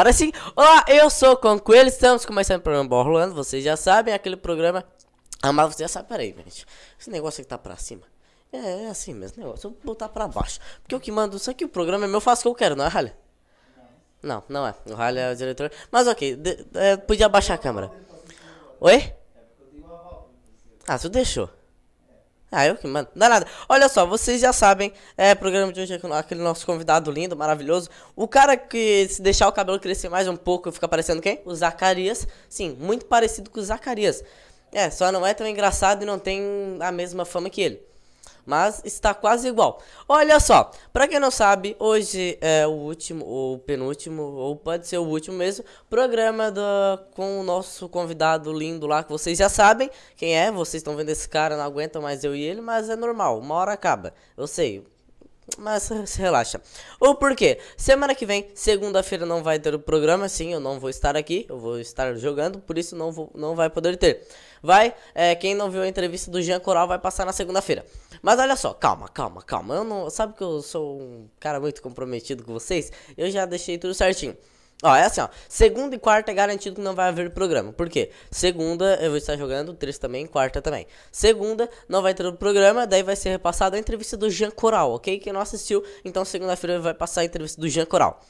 Agora sim, olá, eu sou o Conquelo, estamos começando o programa Borlando, vocês já sabem, aquele programa... Ah, mas vocês já sabem, peraí, gente, esse negócio aqui tá pra cima, é, é assim mesmo, negócio, eu vou botar pra baixo, porque o que mando isso aqui, o programa é meu, faço o que eu quero, não é, Ralha? Não, não é, o Ralha é o diretor, mas ok, de, de, é, podia abaixar a câmera. Oi? Ah, tu deixou. Ah, eu que mando. Não dá é nada. Olha só, vocês já sabem, é programa de hoje com aquele nosso convidado lindo, maravilhoso. O cara que se deixar o cabelo crescer mais um pouco fica parecendo quem? O Zacarias. Sim, muito parecido com o Zacarias. É, só não é tão engraçado e não tem a mesma fama que ele mas está quase igual. Olha só, para quem não sabe, hoje é o último, ou penúltimo, ou pode ser o último mesmo, programa do, com o nosso convidado lindo lá, que vocês já sabem quem é, vocês estão vendo esse cara, não aguentam mais eu e ele, mas é normal, uma hora acaba, eu sei. Mas se relaxa. O porquê? Semana que vem, segunda-feira, não vai ter o programa, sim, eu não vou estar aqui, eu vou estar jogando, por isso não, vou, não vai poder ter. Vai, é, quem não viu a entrevista do Jean Coral vai passar na segunda-feira. Mas olha só, calma, calma, calma. Eu não. Sabe que eu sou um cara muito comprometido com vocês? Eu já deixei tudo certinho. Ó, é assim, ó. Segunda e quarta é garantido que não vai haver programa. Por quê? Segunda eu vou estar jogando, terça também, quarta também. Segunda não vai ter o programa, daí vai ser repassada a entrevista do Jean Coral, ok? Quem não assistiu, então segunda-feira vai passar a entrevista do Jean Coral.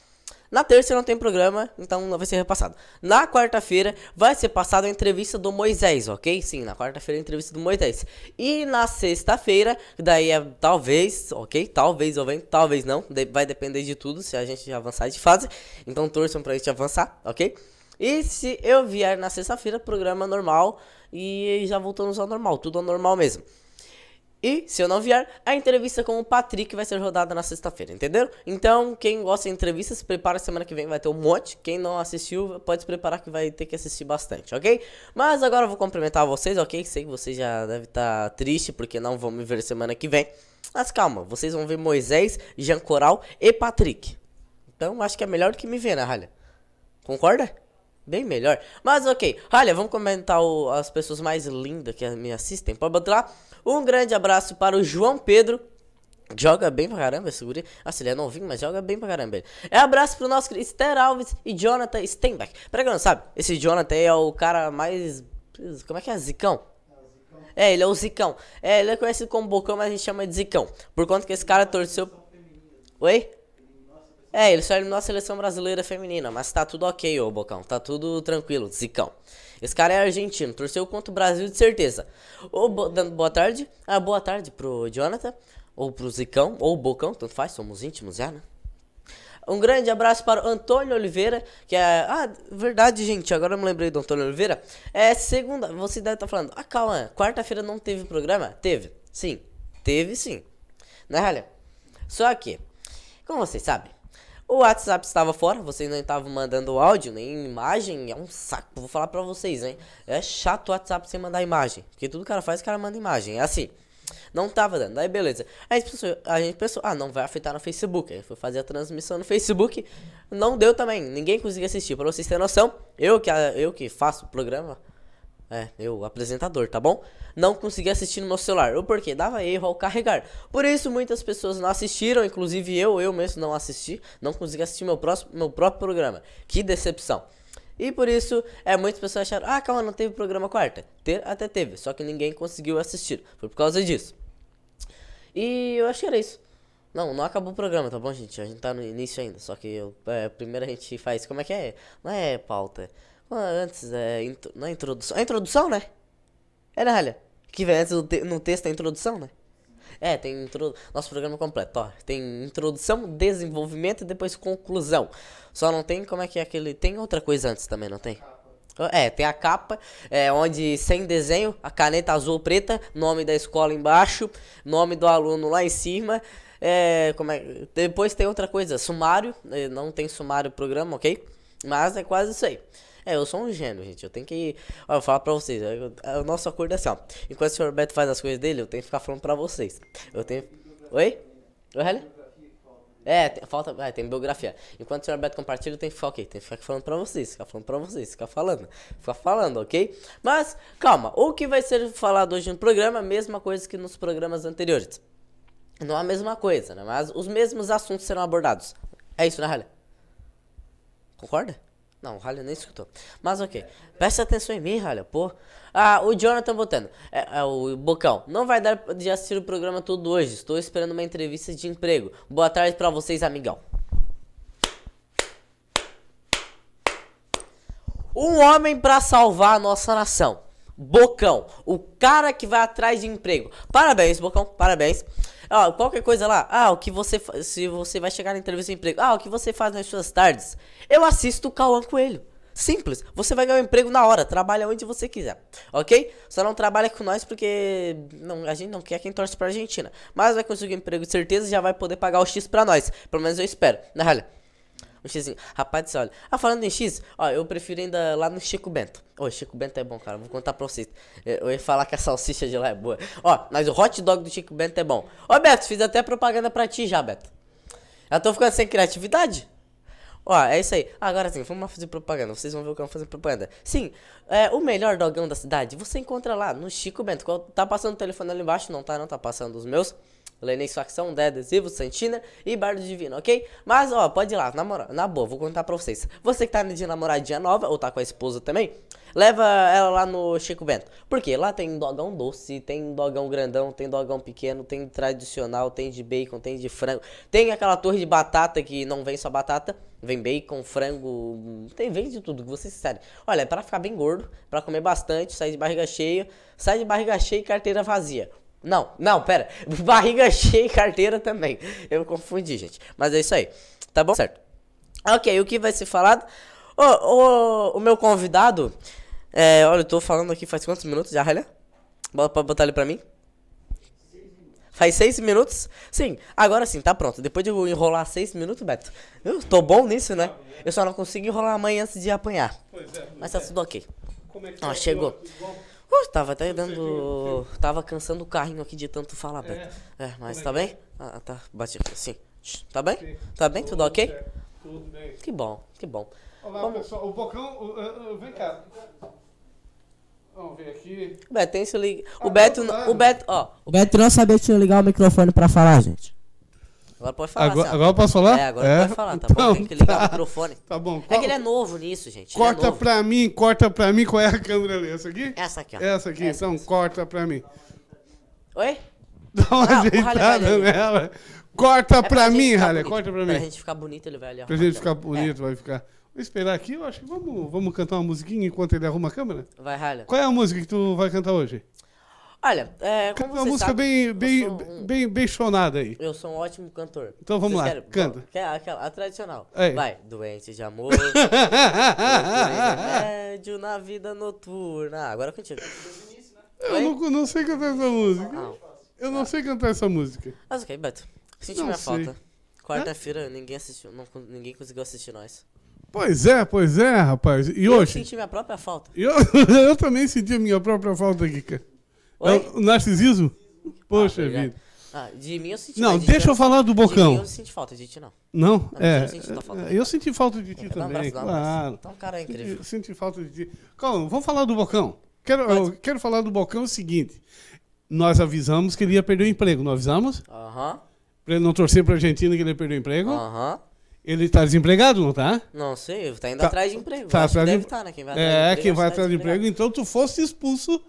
Na terça não tem programa, então não vai ser repassado. Na quarta-feira vai ser passada a entrevista do Moisés, ok? Sim, na quarta-feira a entrevista do Moisés. E na sexta-feira, daí é talvez, ok? Talvez ou vem, talvez não. De vai depender de tudo, se a gente avançar de fase. Então torçam pra gente avançar, ok? E se eu vier na sexta-feira, programa normal e já voltamos ao normal, tudo ao normal mesmo. E, se eu não vier, a entrevista com o Patrick vai ser rodada na sexta-feira, entendeu? Então, quem gosta de entrevistas, se prepara, semana que vem vai ter um monte. Quem não assistiu, pode se preparar que vai ter que assistir bastante, ok? Mas agora eu vou cumprimentar vocês, ok? Sei que vocês já devem estar tá triste porque não vão me ver semana que vem. Mas calma, vocês vão ver Moisés, Jean Coral e Patrick. Então, acho que é melhor do que me ver, né, Ralha? Concorda? Bem melhor. Mas ok. Olha, vamos comentar o, as pessoas mais lindas que me assistem. Pode botar lá. Um grande abraço para o João Pedro. Joga bem pra caramba esse guri. Nossa, ele é novinho, mas joga bem pra caramba É abraço pro nosso Esther Alves e Jonathan Steinbeck. Pra quem não sabe, esse Jonathan é o cara mais... Como é que é? Zicão? É, ele é o Zicão. É, ele é conhecido como Bocão, mas a gente chama de Zicão. Por conta que esse cara torceu... Oi? É, ele só eliminou a seleção brasileira feminina, mas tá tudo ok, ô Bocão. Tá tudo tranquilo, Zicão. Esse cara é argentino, torceu contra o Brasil de certeza. Ô bo dando boa tarde. Ah, boa tarde pro Jonathan, ou pro Zicão, ou Bocão, tanto faz, somos íntimos já, né? Um grande abraço para o Antônio Oliveira, que é. Ah, verdade, gente, agora eu me lembrei do Antônio Oliveira. É segunda. Você deve estar tá falando, ah, calma, quarta-feira não teve programa? Teve. Sim. Teve sim. Na né, realidade. Só que, como vocês sabem, o WhatsApp estava fora, vocês não estavam mandando áudio, nem imagem, é um saco. Vou falar pra vocês, hein? É chato o WhatsApp sem mandar imagem. Porque tudo o cara faz, o cara manda imagem. É assim. Não tava dando, aí beleza. Aí a gente pensou, a gente pensou ah, não vai afetar no Facebook. Aí foi fazer a transmissão no Facebook, não deu também, ninguém conseguiu assistir. Pra vocês terem noção, eu que, eu que faço o programa, é, eu, apresentador, tá bom? Não consegui assistir no meu celular. O porquê? Dava erro ao carregar. Por isso, muitas pessoas não assistiram, inclusive eu, eu mesmo não assisti. Não consegui assistir meu, próximo, meu próprio programa. Que decepção. E por isso, é, muitas pessoas acharam, ah, calma, não teve programa quarta. Ter, até teve, só que ninguém conseguiu assistir. Foi por causa disso. E eu acho que era isso. Não, não acabou o programa, tá bom, gente? A gente tá no início ainda. Só que eu, é, primeiro a gente faz. Como é que é? Não é pauta. É Mano, ah, antes, é, na é introdução. A é introdução, né? É, né, Halha? Que vem antes te, no texto é a introdução, né? É, tem nosso programa completo, ó. Tem introdução, desenvolvimento e depois conclusão. Só não tem como é que é aquele. Tem outra coisa antes também, não tem? É, tem a capa, é, onde sem desenho, a caneta azul preta, nome da escola embaixo, nome do aluno lá em cima. É, como é, depois tem outra coisa, sumário, é, não tem sumário programa, ok? Mas é quase isso aí. É, eu sou um gênio, gente. Eu tenho que. Olha, eu falo pra vocês. Eu, eu, o nosso acordo é assim, ó. Enquanto o senhor Beto faz as coisas dele, eu tenho que ficar falando pra vocês. Eu tenho. Oi? Oi, Helly? É, tem, falta. É, tem biografia. Enquanto o senhor Beto compartilha, eu tenho que ficar, ok? Tem que ficar falando pra vocês, ficar falando pra vocês, ficar falando, ficar falando, ok? Mas, calma, o que vai ser falado hoje no programa é a mesma coisa que nos programas anteriores. Não é a mesma coisa, né? Mas os mesmos assuntos serão abordados. É isso, né, Helly? Concorda? Não, o Halha nem escutou. Mas ok. Presta atenção em mim, Halha, pô. Ah, o Jonathan botando. É, é, o Bocão. Não vai dar de assistir o programa todo hoje. Estou esperando uma entrevista de emprego. Boa tarde para vocês, amigão. Um homem para salvar a nossa nação. Bocão, o cara que vai atrás de emprego. Parabéns, Bocão, parabéns. Ah, qualquer coisa lá. Ah, o que você fa... se você vai chegar na entrevista de emprego. Ah, o que você faz nas suas tardes? Eu assisto o Cauã Coelho. Simples. Você vai ganhar um emprego na hora. Trabalha onde você quiser. Ok? Só não trabalha com nós porque não, a gente não quer quem torce pra Argentina. Mas vai conseguir um emprego de certeza e já vai poder pagar o X pra nós. Pelo menos eu espero. Na realidade. Um X. Rapaz, olha. Ah, falando em X, ó, eu prefiro ainda lá no Chico Bento. Ô, Chico Bento é bom, cara. Vou contar pra vocês. Eu ia falar que a salsicha de lá é boa. Ó, mas o hot dog do Chico Bento é bom. Ô, Beto, fiz até propaganda pra ti já, Beto. Já tô ficando sem criatividade? Ó, é isso aí. Agora sim, vamos fazer propaganda. Vocês vão ver o que eu vou fazer propaganda. Sim, é, o melhor dogão da cidade você encontra lá no Chico Bento. Tá passando o telefone ali embaixo? Não tá, não tá passando os meus. Lenex, Facção, Dé Adesivo, Santina e Bardo Divino, ok? Mas, ó, pode ir lá, na, na boa, vou contar pra vocês. Você que tá de namoradinha nova, ou tá com a esposa também, leva ela lá no Chico Bento. quê? lá tem dogão doce, tem dogão grandão, tem dogão pequeno, tem tradicional, tem de bacon, tem de frango. Tem aquela torre de batata que não vem só batata, vem bacon, frango, tem, vem de tudo que vocês sabem. Olha, é pra ficar bem gordo, pra comer bastante, sair de barriga cheia, sai de barriga cheia e carteira vazia. Não, não, pera. Barriga cheia e carteira também. Eu confundi, gente. Mas é isso aí. Tá bom? Certo. Ok, o que vai ser falado? O, o, o meu convidado. É, olha, eu tô falando aqui faz quantos minutos já, Bota pra botar ele pra mim? Faz seis minutos? Sim, agora sim, tá pronto. Depois de eu enrolar seis minutos, Beto. Eu tô bom nisso, né? Eu só não consigo enrolar amanhã antes de apanhar. Pois é, Mas tá é. tudo ok. Como é que Ó, é? chegou. Igual... Oh, tava até dando. Tava cansando o carrinho aqui de tanto falar, Beto. É, é mas é tá bem? É? Ah, tá. Bati. Sim. Tá bem? Sim. Tá bem? Tudo, Tudo ok? Certo. Tudo bem. Que bom, que bom. Olá, Vamos... pessoal. O Bocão. vem cá. Vamos ver aqui. O Beto, se liga. Ah, o, Beto, tá o Beto, ó. O Beto não sabia que tinha ligar o microfone pra falar, gente. Agora pode falar. Agora, agora posso falar? É, agora é? pode falar, tá então, bom? Tem que ligar tá. o microfone. Tá bom. Qual... É que ele é novo nisso, gente. É corta é pra mim, corta pra mim qual é a câmera ali. Essa aqui? Essa aqui, ó. Essa aqui, essa, então essa. corta pra mim. Oi? Dá uma ah, ajeitada nela. Corta é pra, pra mim, Halle, corta pra mim. Pra gente ficar bonito, ele vai ali. Pra gente ficar bonito, é. vai ficar. Vou esperar aqui, eu acho que vamos, vamos cantar uma musiquinha enquanto ele arruma a câmera. Vai, Halle. Qual é a música que tu vai cantar hoje? Olha, é, como uma música sabe, bem, bem, um, bem, bem chonada aí. Eu sou um ótimo cantor. Então vamos Vocês lá, querem? canta. Quer aquela, a tradicional. Aí. É. Vai, doente de amor, remédio na vida noturna. Ah, agora contigo. Eu não, não sei cantar essa música. Ah. Eu não ah. sei cantar essa música. Mas ah, ok, Beto. Senti minha sei. falta. Quarta-feira ninguém assistiu, não, ninguém conseguiu assistir nós. Pois é, pois é, rapaz. E eu hoje? Eu senti minha própria falta. Eu, eu também senti a minha própria falta aqui, cara. É Oi? o narcisismo? Poxa ah, vida. Ah, de mim eu senti Não, de deixa eu, falar do Bocão. De mim eu senti falta de ti, não. Não? não é. Eu senti, é, eu senti falta de ti é, também, abraço, claro. Então, cara, é incrível. Eu senti falta de ti. Calma, vamos falar do Bocão. Quero, eu quero falar do Bocão é o seguinte. Nós avisamos que ele ia perder o emprego, não avisamos? Aham. Uh -huh. Pra ele não torcer pra Argentina que ele ia perder o emprego. Aham. Uh -huh. Ele tá desempregado, não tá? Não sei, tá indo tá, atrás de emprego. Tá atrás de... Deve estar, tá, né? Quem vai é, de emprego, quem vai atrás de emprego. Então tu fosse expulso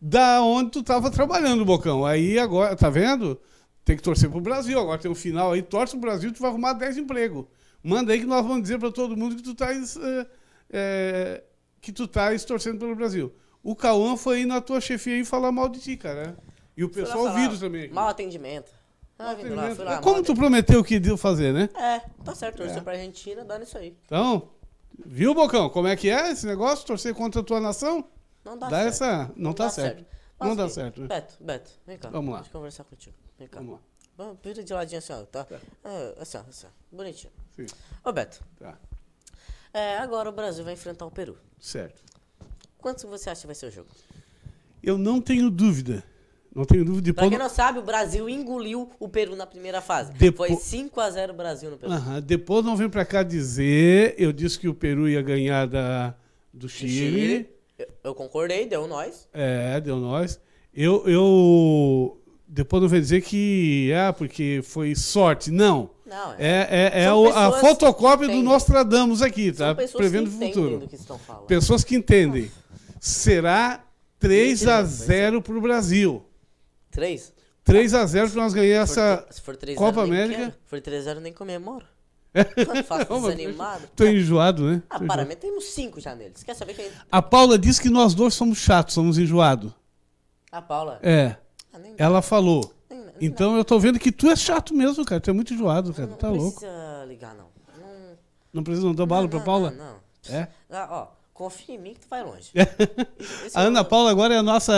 da onde tu estava trabalhando, Bocão. Aí agora, tá vendo? Tem que torcer pro Brasil. Agora tem um final aí, torce pro Brasil, tu vai arrumar 10 empregos. Manda aí que nós vamos dizer para todo mundo que tu tá, é, que tu tá torcendo pelo Brasil. O Cauã foi aí na tua chefia e falar mal de ti, cara. E o pessoal ouvido também. Aqui. Mal atendimento. Ah, Lá, lá, é Como tu prometeu prometeu que deu fazer, né? É, tá certo. Torcer é. pra Argentina, dá nisso aí. Então, viu, Bocão? Como é que é esse negócio? Torcer contra a tua nação? Não dá, dá certo. Essa, não, não tá dá certo. Não dá certo. Né? Beto, Beto, vem cá. Vamos lá. Deixa eu conversar contigo. Vem cá. Vamos lá. vira de ladinho assim, ó, tá? tá. Ah, assim, ó, assim, ó. Bonitinho. Sim. Ô, Beto. Tá. É, agora o Brasil vai enfrentar o Peru. Certo. Quanto você acha que vai ser o jogo? Eu não tenho dúvida. Não tenho dúvida. De pra quem não sabe, o Brasil engoliu o Peru na primeira fase. Depo... Foi 5x0 Brasil no Peru. Depois não vem pra cá dizer, eu disse que o Peru ia ganhar da... do Chile. Do Chile. Eu concordei, deu nós. É, deu nós. Eu, eu. Depois não vou dizer que. Ah, porque foi sorte. Não. Não, é. É, é, é o, a fotocópia do Nostradamus aqui, tá? Prevendo o futuro. Que estão falando. pessoas que entendem. Será 3 a 0 pro Brasil. 3? 3 a 0 que nós ganhar essa for, Copa América. Quero. For 3 a 0 nem comemoro. Tá Faço é desanimado. Tô enjoado, né? Ah, para, enjoado. temos cinco já neles. Quer saber quem. A Paula disse que nós dois somos chatos, somos enjoados. A Paula? É. Ah, Ela falou. Nem, nem então não. eu tô vendo que tu é chato mesmo, cara. Tu é muito enjoado, cara. Não, tá não tá louco. Não precisa ligar, não. Não, não precisa não dar bala pra Paula? Não. É? Ah, ó. Confia em mim que tu vai longe. É a Ana Paula agora é a nossa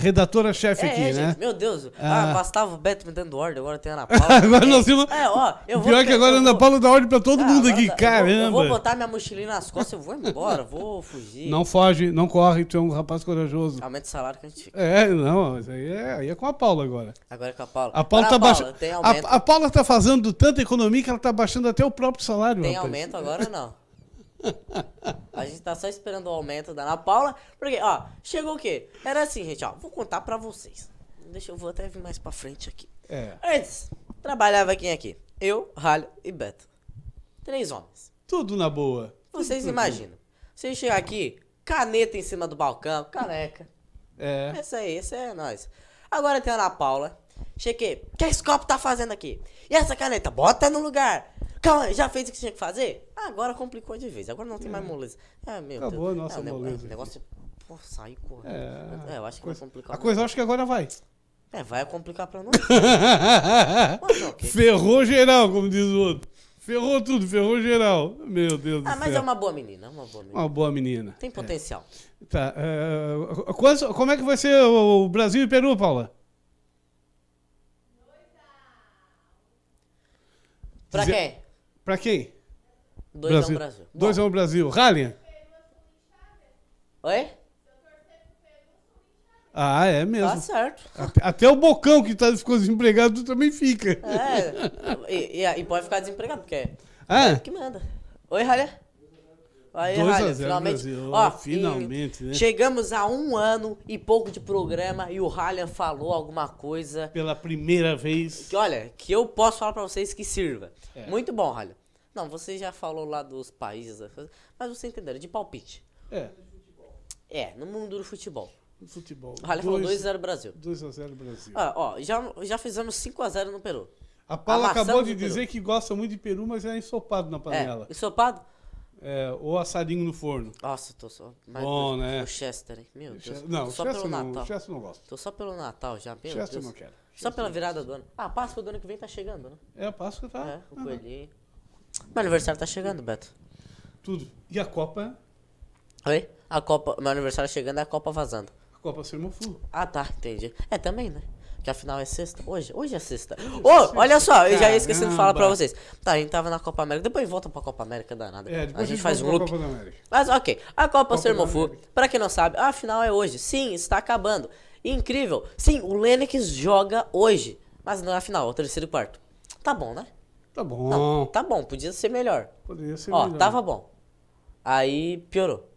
redatora-chefe é, aqui, é, né? Gente, meu Deus. Ah, bastava ah, o Beto me dando ordem, agora tem a Ana Paula. agora nós temos... É, ó, eu vou Pior que agora a Ana Paula dá ordem pra todo mundo aqui, tá, caramba. Eu vou, eu vou, botar minha mochilinha nas costas, eu vou embora, vou fugir. Não foge, não corre, tu é um rapaz corajoso. Aumenta o salário que a gente fica. É, não, isso aí é, aí é com a Paula agora. Agora é com a Paula. A Paula, agora tá baixando... A, a, Paula tá fazendo tanta economia que ela tá baixando até o próprio salário, Tem rapaz. aumento agora não? A gente tá só esperando o aumento da Ana Paula. Porque, ó, chegou o quê? Era assim, gente, ó. Vou contar pra vocês. Deixa eu vou até vir mais pra frente aqui. É. Antes, trabalhava quem aqui? Eu, Ralho e Beto. Três homens. Tudo na boa. Vocês Tudo imaginam. Bem. Vocês chegam aqui, caneta em cima do balcão, caneca. É. isso aí, Isso é nós. Agora tem a Ana Paula. Cheguei. O que esse copo tá fazendo aqui? E essa caneta? Bota no lugar. Calma já fez o que tinha que fazer? Ah, agora complicou de vez, agora não tem é. mais moleza. É, meu Acabou Deus. a ah, nossa é, moleza. O negócio, pô, sai correndo. É, é, eu acho que coisa, vai complicar. A coisa eu acho que agora vai. É, vai complicar pra nós. Ferrou geral, como diz o outro. Ferrou tudo, ferrou geral. Meu Deus ah, do céu. Ah, mas é uma boa menina, uma boa menina. Uma boa menina. Tem é. potencial. Tá, é. Tá. Uh, como é que vai ser o Brasil e Peru, Paula? Pra quem? Para quem? 2x1 Brasil. Dois 2x1 Brasil. Ralien? Oi? Ah, é mesmo. Tá certo. Até o Bocão que tá, ficou desempregado também fica. É, e, e, e pode ficar desempregado, porque é ah. que manda. Oi, Ralien? Aí, 2 a 0 finalmente. Brasil. Ó, finalmente, né? Chegamos a um ano e pouco de programa e o Haaland falou alguma coisa. Pela primeira vez. Que, olha, que eu posso falar para vocês que sirva. É. Muito bom, Haaland. Não, você já falou lá dos países, mas você entenderam, de palpite. É. É, no mundo do futebol. No futebol. O Haaland falou 2x0 Brasil. 2x0 Brasil. Ah, ó, já, já fizemos 5x0 no Peru. A Paula Amassamos acabou de dizer Peru. que gosta muito de Peru, mas é ensopado na é, panela. É, ensopado? É, ou assadinho no forno. Nossa, tô só. Mas Bom, né? O Chester, hein? Meu Deus. Não, só Chester pelo não, Natal. Chester não gosto. Tô só pelo Natal já, meu Chester Deus. não quero. Só Chester pela virada do ano. Ah, Páscoa do ano que vem tá chegando, né? É, a Páscoa tá. É, o coelhinho. Meu aniversário tá chegando, Beto. Tudo. E a Copa? Oi? A Copa. Meu aniversário chegando é a Copa vazando. A Copa Sermoflu. Ah, tá, entendi. É, também, né? Que afinal é sexta? Hoje? Hoje é sexta. É Ô, oh, olha só, eu já ia esquecendo de falar pra vocês. Tá, a gente tava na Copa América. Depois volta pra Copa América, danada. É, a, gente a gente faz um loop. Mas ok, a Copa, Copa Sermofu, pra quem não sabe, a final é hoje. Sim, está acabando. Incrível. Sim, o Lennox joga hoje. Mas não é a final, é o terceiro e quarto. Tá bom, né? Tá bom. Não, tá bom, podia ser melhor. Podia ser Ó, melhor. Ó, tava bom. Aí piorou.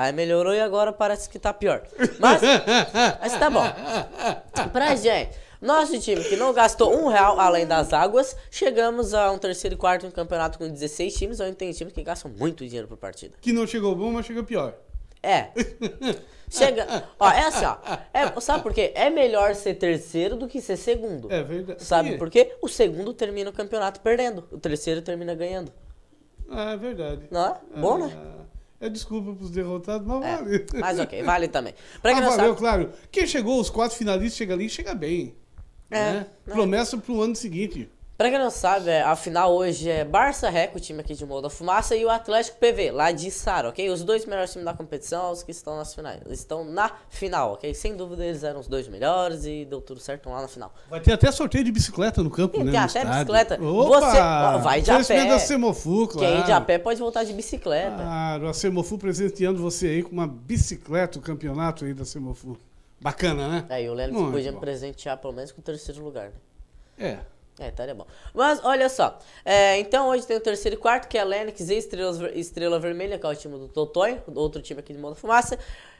Aí melhorou e agora parece que tá pior. Mas, mas tá bom. Pra gente, nosso time que não gastou um real além das águas, chegamos a um terceiro e quarto no campeonato com 16 times, onde tem times que gastam muito dinheiro por partida. Que não chegou bom, mas chegou pior. É. Chega. Ó, é assim, ó. É, sabe por quê? É melhor ser terceiro do que ser segundo. É verdade. Sabe por quê? O segundo termina o campeonato perdendo, o terceiro termina ganhando. Ah, é verdade. Não é? Ah, bom, né? Ah. É desculpa para os derrotados, mas é, vale. Mas ok, vale também. Pra quem ah, valeu, sabe... claro. Quem chegou, os quatro finalistas, chega ali, chega bem. É, né? né? Promessa para o ano seguinte. Pra quem não sabe, é, a final hoje é Barça Rec, o time aqui de Molda Fumaça, e o Atlético PV, lá de Sara, ok? Os dois melhores times da competição, os que estão nas finais, estão na final, ok? Sem dúvida eles eram os dois melhores e deu tudo certo lá na final. Vai ter até sorteio de bicicleta no campo, e né? Tem até bicicleta. Opa, Você vai de a pé. da Semofu, claro. Quem de é. a pé pode voltar de bicicleta. Claro, a Semofu presenteando você aí com uma bicicleta, o campeonato aí da Semofu. Bacana, né? É, e o Muito podia me presentear pelo menos com o terceiro lugar, né? É. É, estaria então é bom. Mas olha só. É, então hoje tem o terceiro e quarto, que é Lennox e Estrelas, Estrela Vermelha, que é o time do Totói, outro time aqui de Mundo Fumaça.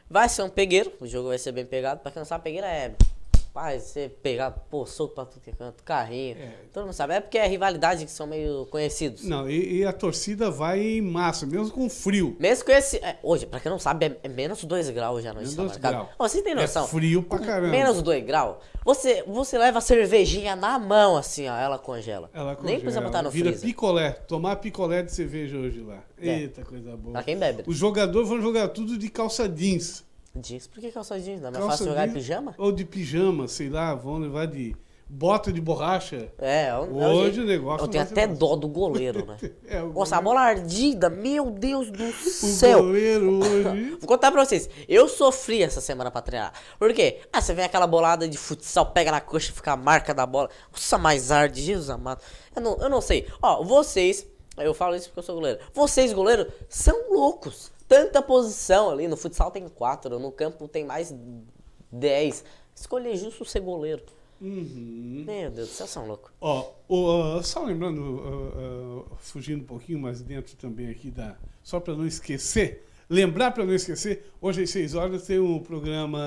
Vai ser um pegueiro, o jogo vai ser bem pegado. Pra quem não sabe, pegueira é você pegar, pô, soco pra tudo que é canto, carrinho. É. Todo mundo sabe. É porque é rivalidade que são meio conhecidos. Não, e, e a torcida vai em massa, mesmo com frio. Mesmo com esse. É, hoje, pra quem não sabe, é, é menos 2 graus já à noite. Menos graus. Oh, você tem é noção? É frio pra caramba. Menos 2 graus. Você, você leva a cervejinha na mão, assim, ó, ela congela. Ela congela. Nem precisa botar no Vira freezer. picolé. Tomar picolé de cerveja hoje lá. É. Eita, coisa boa. Pra quem bebe. Os jogadores vão jogar tudo de calça jeans. Jeans? Por que calça jeans? Não é mais fácil jogar de pijama? Ou de pijama, sei lá, vão levar de bota de borracha. É, é hoje o negócio. Eu tenho até mais. dó do goleiro, né? é, o Nossa, a bola ardida, meu Deus do céu. O goleiro hoje. Vou contar pra vocês. Eu sofri essa semana pra treinar. Por quê? Ah, você vem aquela bolada de futsal, pega na coxa e fica a marca da bola. Nossa, mais arde, Jesus amado. Eu não, eu não sei. Ó, vocês. Eu falo isso porque eu sou goleiro. Vocês, goleiros, são loucos tanta posição ali. No futsal tem quatro, no campo tem mais dez. Escolher justo ser goleiro. Uhum. Meu Deus do céu, são loucos Ó, oh, oh, só lembrando, fugindo um pouquinho mais dentro também aqui da. Só para não esquecer, lembrar para não esquecer, hoje às 6 horas tem o um programa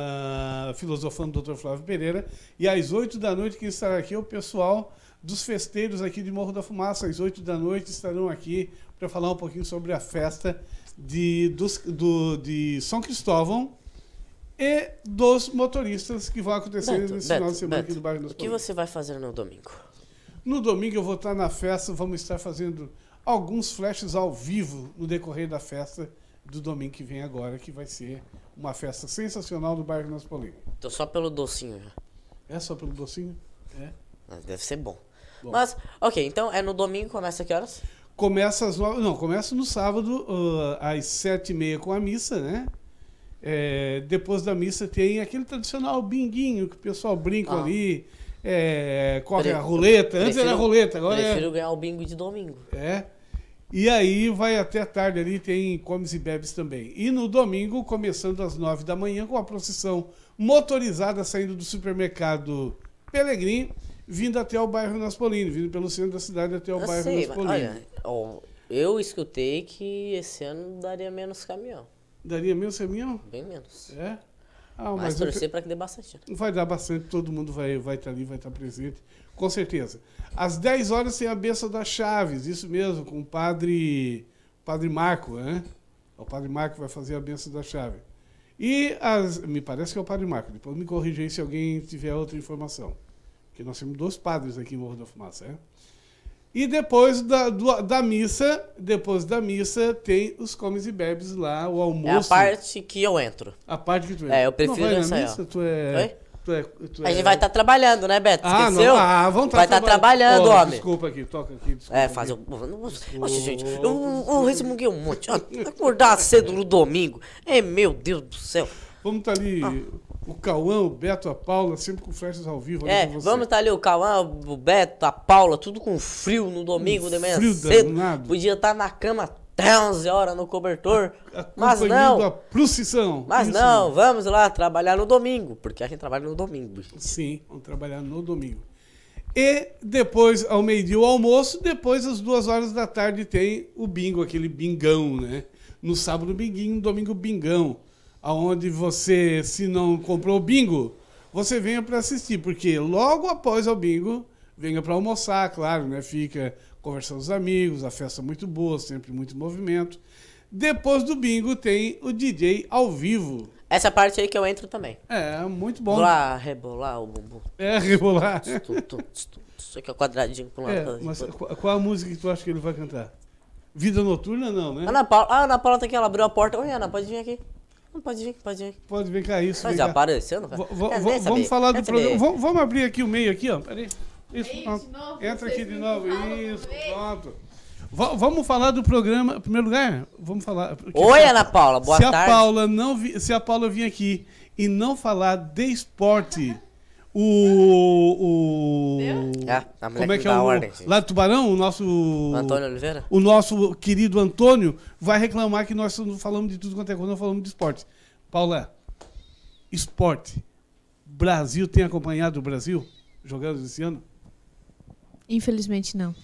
Filosofando do Dr. Flávio Pereira. E às 8 da noite, quem estará aqui é o pessoal dos festeiros aqui de Morro da Fumaça. Às 8 da noite estarão aqui para falar um pouquinho sobre a festa de, dos, do, de São Cristóvão e dos motoristas que vão acontecer Beto, nesse Beto, final de semana Beto, aqui do bairro dos O que Paulo. você vai fazer no domingo? No domingo eu vou estar na festa, vamos estar fazendo alguns flashes ao vivo no decorrer da festa do domingo que vem agora, que vai ser uma festa sensacional do bairro Nosso Paulinho. Tô só pelo docinho já. É só pelo docinho? É. Mas ah, deve ser bom. bom. Mas, ok, então é no domingo, começa que horas? Começa às nove, não, começa no sábado uh, às sete e meia com a missa, né? É, depois da missa tem aquele tradicional binguinho que o pessoal brinca ah. ali, é, corre Pre a roleta. Antes prefiro, era roleta, agora é- prefiro é... ganhar o bingo de domingo. É. E aí vai até tarde ali, tem comes e bebes também. E no domingo, começando às nove da manhã, com a procissão motorizada saindo do supermercado Pelegrim vindo até o bairro Naspolino, vindo pelo centro da cidade até o bairro sei, Naspolino. Olha, ó, eu escutei que esse ano daria menos caminhão. Daria menos caminhão? Bem menos. É? Ah, mas, mas é torcer eu... para que dê bastante. Né? Vai dar bastante, todo mundo vai estar vai tá ali, vai estar tá presente, com certeza. Às 10 horas tem a benção das chaves, isso mesmo, com o padre, padre Marco, né? É o padre Marco vai fazer a benção da chave. E as, me parece que é o padre Marco, depois me corrija aí se alguém tiver outra informação nós temos dois padres aqui em Morro da Fumaça, é? E depois da, do, da missa, depois da missa, tem os comes e bebes lá, o almoço. É a parte que eu entro. A parte que tu entra. É, eu prefiro não, vai missa, tu é... Oi? Tu é, tu é... A gente é- vai estar tá trabalhando, né, Beto? Ah, Esqueceu? Não, ah, vamos tá vai estar tá trabalhando, oh, homem. Desculpa aqui, toca aqui. Desculpa é, fazer. Oxe, gente, eu, eu, resmunguei um monte. Acordar cedo no domingo. É, meu Deus do céu. Vamos estar tá ali. Ah o Cauã, o Beto, a Paula, sempre com festas ao vivo. É, vamos estar tá ali, o Cauã, o Beto, a Paula, tudo com frio no domingo um de manhã frio cedo. Danado. Podia estar tá na cama até 11 horas no cobertor. a mas é não. A procissão. Mas Isso não, vamos lá trabalhar no domingo, porque a gente trabalha no domingo. Sim, vamos trabalhar no domingo. E depois, ao meio-dia, o almoço. Depois, às duas horas da tarde, tem o bingo, aquele bingão, né? No sábado, binguinho, no domingo, bingão aonde você, se não comprou o bingo, você venha para assistir, porque logo após o bingo, venha para almoçar, claro, né? Fica conversando com os amigos, a festa é muito boa, sempre muito movimento. Depois do bingo tem o DJ ao vivo. Essa parte aí que eu entro também. É, muito bom. Lá, rebolar o bumbum. É, rebolar. Isso aqui é quadradinho pro lado. É, mas qual a música que tu acha que ele vai cantar? Vida noturna, não, né? Ana Paula, ah, Ana Paula tá aqui, ela abriu a porta. Oi, Ana, pode vir aqui. Não, pode vir, pode vir. Pode vir cá, isso. Tá já cá. aparecendo? V vamos falar do programa. Vamos abrir aqui o meio aqui, ó. Peraí. Isso, novo, Entra aqui de novo. Isso, pronto. V vamos falar do programa. Em primeiro lugar, vamos falar. Oi, Ana Paula, boa se tarde. A Paula não vi, se a Paula vir aqui e não falar de esporte. O. o é, como é que é o. Ordem, lá do Tubarão, o nosso. Antônio Oliveira? O nosso querido Antônio vai reclamar que nós falamos de tudo quanto é coisa, não falamos de esporte. Paula, esporte. Brasil tem acompanhado o Brasil jogando esse ano? Infelizmente não.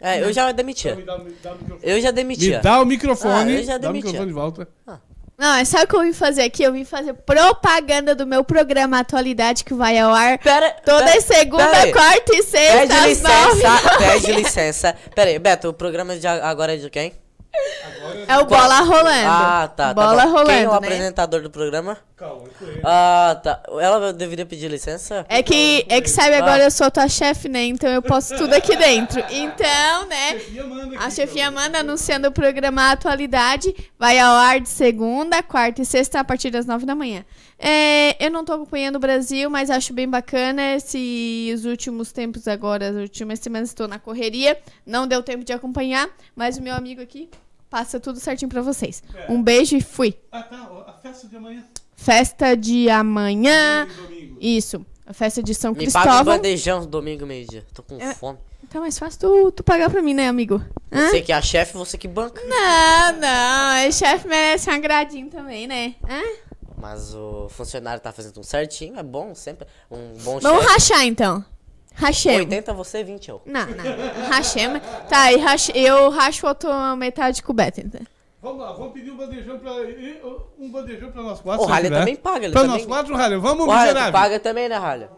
É, eu já demitia. Então, me dá, me dá eu já demitia. Me dá o microfone. Ah, eu já demitia. Dá o microfone de volta. Ah. Não, é só o que eu vim fazer aqui? Eu vim fazer propaganda do meu programa Atualidade, que vai ao ar pera, toda pera, segunda, pera quarta e sexta. Pede licença, pede licença. Pera aí, Beto, o programa de agora é de quem? É o Bola Rolando. Ah, tá. tá Bola tá Rolando. Quem é o né? apresentador do programa? Calma, Ah, tá. Ela deveria pedir licença? É que, é que sabe, agora ah. eu sou tua chefe, né? Então eu posso tudo aqui dentro. Então, né? A chefia manda anunciando o programa Atualidade. Vai ao ar de segunda, quarta e sexta a partir das nove da manhã. É, eu não tô acompanhando o Brasil, mas acho bem bacana esses últimos tempos agora, as últimas semanas estou na correria. Não deu tempo de acompanhar, mas o meu amigo aqui passa tudo certinho pra vocês. É. Um beijo e fui. Ah, tá. A festa de amanhã. Festa de amanhã. Domingo. Isso. A festa de São Me Cristóvão. Me paga um bandejão domingo meio-dia. Tô com é. fome. Então, mas é fácil tu, tu pagar pra mim, né, amigo? Hã? Você que é a chefe, você que banca. Não, não. O é chefe merece um agradinho também, né? Hã? Mas o funcionário tá fazendo tudo certinho, é bom sempre. Um bom chefe. Vamos chef. rachar, então. Rachê. 80 você, 20 eu. Não, não. mas Tá, e rache... eu racho a tua metade coberta, então. Vamos lá, vamos pedir um bandejão pra. Um bandejão pra nós quatro. O Ralha também paga, ele Pra também... nós quatro, Ralha. Vamos, o Ralha paga também, né, Ralha?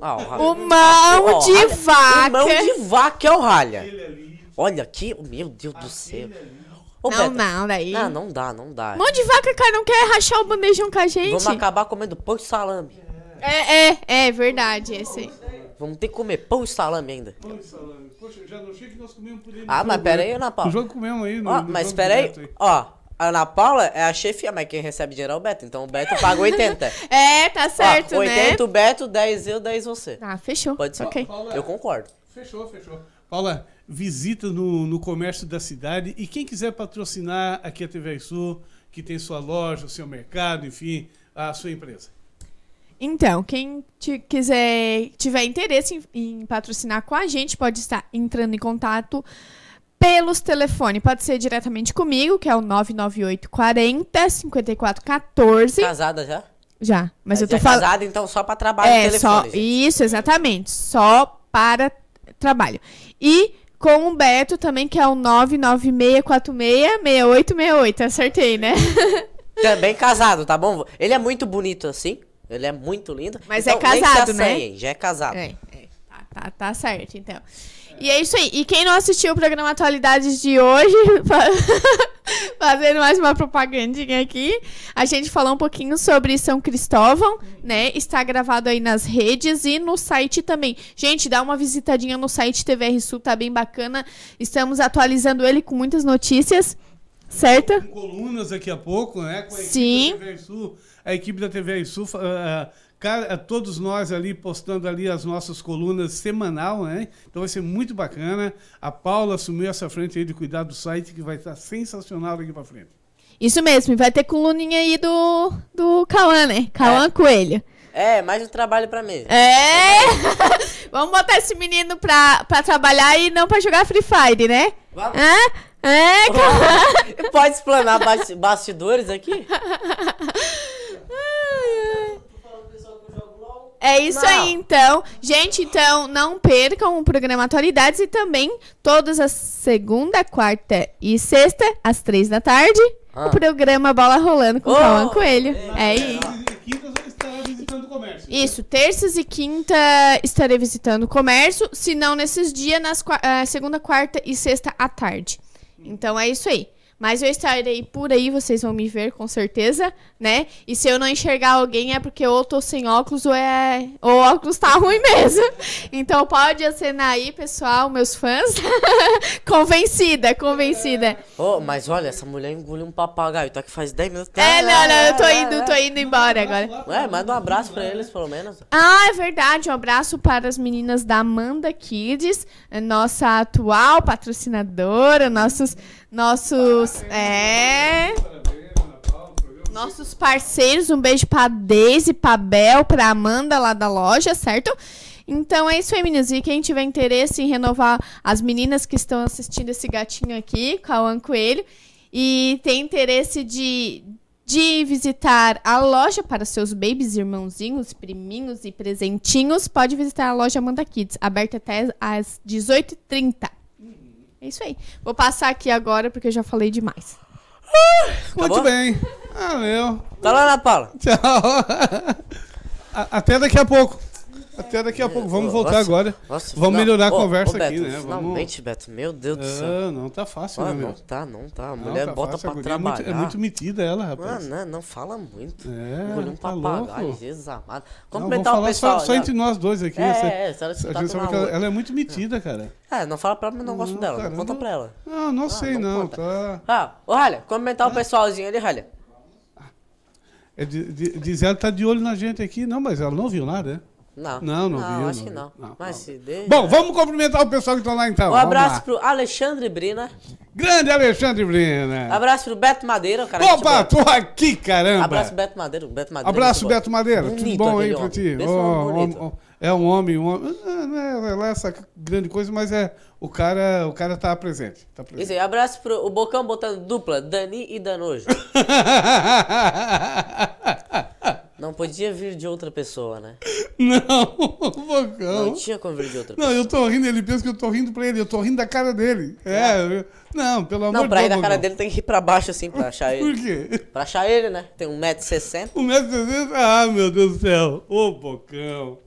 Ah, o, Ralha. o mão de vaca. O mão de vaca é o Ralha. É Olha aqui, meu Deus do céu. É Ô, não, Beto, não, daí. Não, ah, não dá, não dá. Mão de vaca, cara, não quer rachar o bandejão com a gente. Vamos acabar comendo pão salame. É, é, é verdade, esse é aí. Vamos ter que comer pão e salame ainda. Pão e salame. Poxa, já não achei que nós comemos por ele. Ah, mas pera aí, Ana Paula. O jogo comemos aí. No, mas pera aí. Ó, a Ana Paula é a chefia, mas quem recebe dinheiro é o Beto. Então o Beto paga 80. é, tá certo, Ó, 80 né? o Beto, 10 eu, 10 você. Ah, fechou. Pode ser. Okay. Paula, eu concordo. Fechou, fechou. Paula, visita no, no comércio da cidade. E quem quiser patrocinar aqui a TV Sul, que tem sua loja, o seu mercado, enfim, a sua empresa. Então, quem quiser, tiver interesse em, em, patrocinar com a gente, pode estar entrando em contato pelos telefones. Pode ser diretamente comigo, que é o 998 40 5414. Casada já? Já, mas, mas eu tô é falando. casada, então só para trabalho é, telefone, Só... Isso, exatamente. Só para trabalho. E com o Beto também, que é o 996466868. Acertei, né? Também tá casado, tá bom? Ele é muito bonito assim. Ele é muito lindo. Mas então, é casado, né? já é casado. É, é. Tá, tá, tá certo, então. E é isso aí. E quem não assistiu o programa Atualidades de hoje, fazendo mais uma propagandinha aqui, a gente falou um pouquinho sobre São Cristóvão, né? Está gravado aí nas redes e no site também. Gente, dá uma visitadinha no site TVR Sul, tá bem bacana. Estamos atualizando ele com muitas notícias, certo? Com colunas daqui a pouco, né? Com a Sim. TVR Sul a equipe da TV Sul, uh, cara, todos nós ali postando ali as nossas colunas semanal, né? Então vai ser muito bacana. A Paula assumiu essa frente aí de cuidar do site, que vai estar sensacional daqui para frente. Isso mesmo, e vai ter coluninha aí do, do Cauã, né? Cauã é. Coelho. É, mais um trabalho pra mim. É! Vamos botar esse menino pra, pra trabalhar e não pra jogar Free Fire, né? Vamos. Hã? É, Pode explanar bastidores aqui? É isso não. aí, então. Gente, então, não percam o programa Atualidades e também todas as segunda, quarta e sexta, às três da tarde, ah. o programa Bola Rolando com o oh! Paulo Coelho. É, é isso. Isso, terças e quinta estarei visitando o comércio, se não nesses dias, nas uh, segunda, quarta e sexta à tarde. Então é isso aí. Mas eu estarei por aí, vocês vão me ver com certeza, né? E se eu não enxergar alguém é porque ou tô sem óculos ou é. Ou o óculos tá ruim mesmo. Então pode acenar aí, pessoal, meus fãs. convencida, convencida. Oh, mas olha, essa mulher engoliu um papagaio, tá que faz 10 minutos. É, não, não, eu tô indo, tô indo embora agora. Ué, manda um abraço pra eles, pelo menos. Ah, é verdade. Um abraço para as meninas da Amanda Kids, nossa atual patrocinadora, nossos nossos. É. Nossos parceiros, um beijo pra Daisy, pra Bel, pra Amanda lá da loja, certo? Então é isso aí, meninas. E quem tiver interesse em renovar as meninas que estão assistindo esse gatinho aqui, Cauã Coelho, e tem interesse de, de visitar a loja para seus babies, irmãozinhos, priminhos e presentinhos, pode visitar a loja Amanda Kids, aberta até às 18h30. É isso aí. Vou passar aqui agora porque eu já falei demais. Ah, muito bem. Ah, meu. Tá lá, Paula. Tchau. Até daqui a pouco. Até daqui a é, pouco. Vamos voltar agora. Nossa, vamos não. melhorar a Ô, conversa ô, Beto, aqui, né? Vamos- Finalmente, Beto. Meu Deus do céu. Ah, não tá fácil, né, meu? não tá, não tá. A Não mulher tá bota fácil, pra guria é muito- é trabalhar. É muito metida ela, rapaz. Mano, ah, não, né, não fala muito. É, Engoliu um tá louco. Jesus amado. Não, vamos o falar pessoal. só, só né? entre nós dois aqui. É, é, é, ela sabe que ela, é muito metida, cara. É, não fala pra ela, não gosto dela. cara, conta não- pra ela. Ah, ah, não, não sei não tá... Ah, ô, Ralha, comentar o pessoalzinho ali, Ralha. É, di- diz ela tá de olho na gente aqui. Não, mas ela não viu nada, né? Não. Não, não, não viu, acho não. que não. não Mas se deixa... Bom, vamos cumprimentar o pessoal que está lá então. Um abraço lá. pro Alexandre Brina. Grande Alexandre Brina. Abraço pro Beto Madeira, cara. Opa, tô aqui, caramba. Abraço Beto Madeira, Beto Madeira. É abraço Beto Madeira. Bonito Tudo bom aí pra ti? Oh, é um homem, um homem. Ah, não é essa grande coisa, mas é o cara, o cara tá presente. Tá presente. Isso aí, abraço pro o Bocão botando dupla, Dani e Danojo. Não podia vir de outra pessoa, né? Não, Bocão. Não tinha como vir de outra não, pessoa. Não, eu tô rindo, ele pensa que eu tô rindo pra ele, eu tô rindo da cara dele. É, é. não, pelo amor de Deus. Não, pra ir da cara dele tem que ir pra baixo assim pra achar ele. Por quê? Pra achar ele, né? Tem 1,60m. 1,60m? Ah, meu Deus do céu. Ô, Bocão.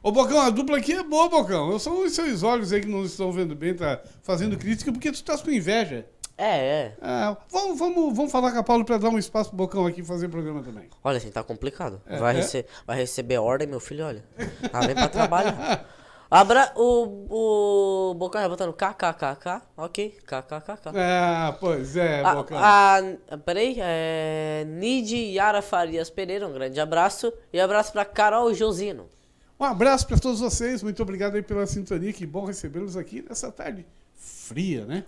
Ô, Bocão, a dupla aqui é boa, Bocão. Eu sou os seus olhos aí que não estão vendo bem, tá fazendo crítica, porque tu tá com inveja. É, é. é vamos, vamos, vamos falar com a Paulo pra dar um espaço pro Bocão aqui fazer o programa também. Olha, assim, tá complicado. É, vai, é? Rece vai receber ordem, meu filho, olha. Tá ah, bem pra trabalhar. Abra o, o Bocão já botando kkkk, ok, kkkk. Ah, é, pois é, ah, Bocão. a, ah, peraí, é, Nid Yara Farias Pereira, um grande abraço. E abraço pra Carol Josino. Um abraço para todos vocês, muito obrigado aí pela sintonia, que bom recebê-los aqui nessa tarde Fria, né?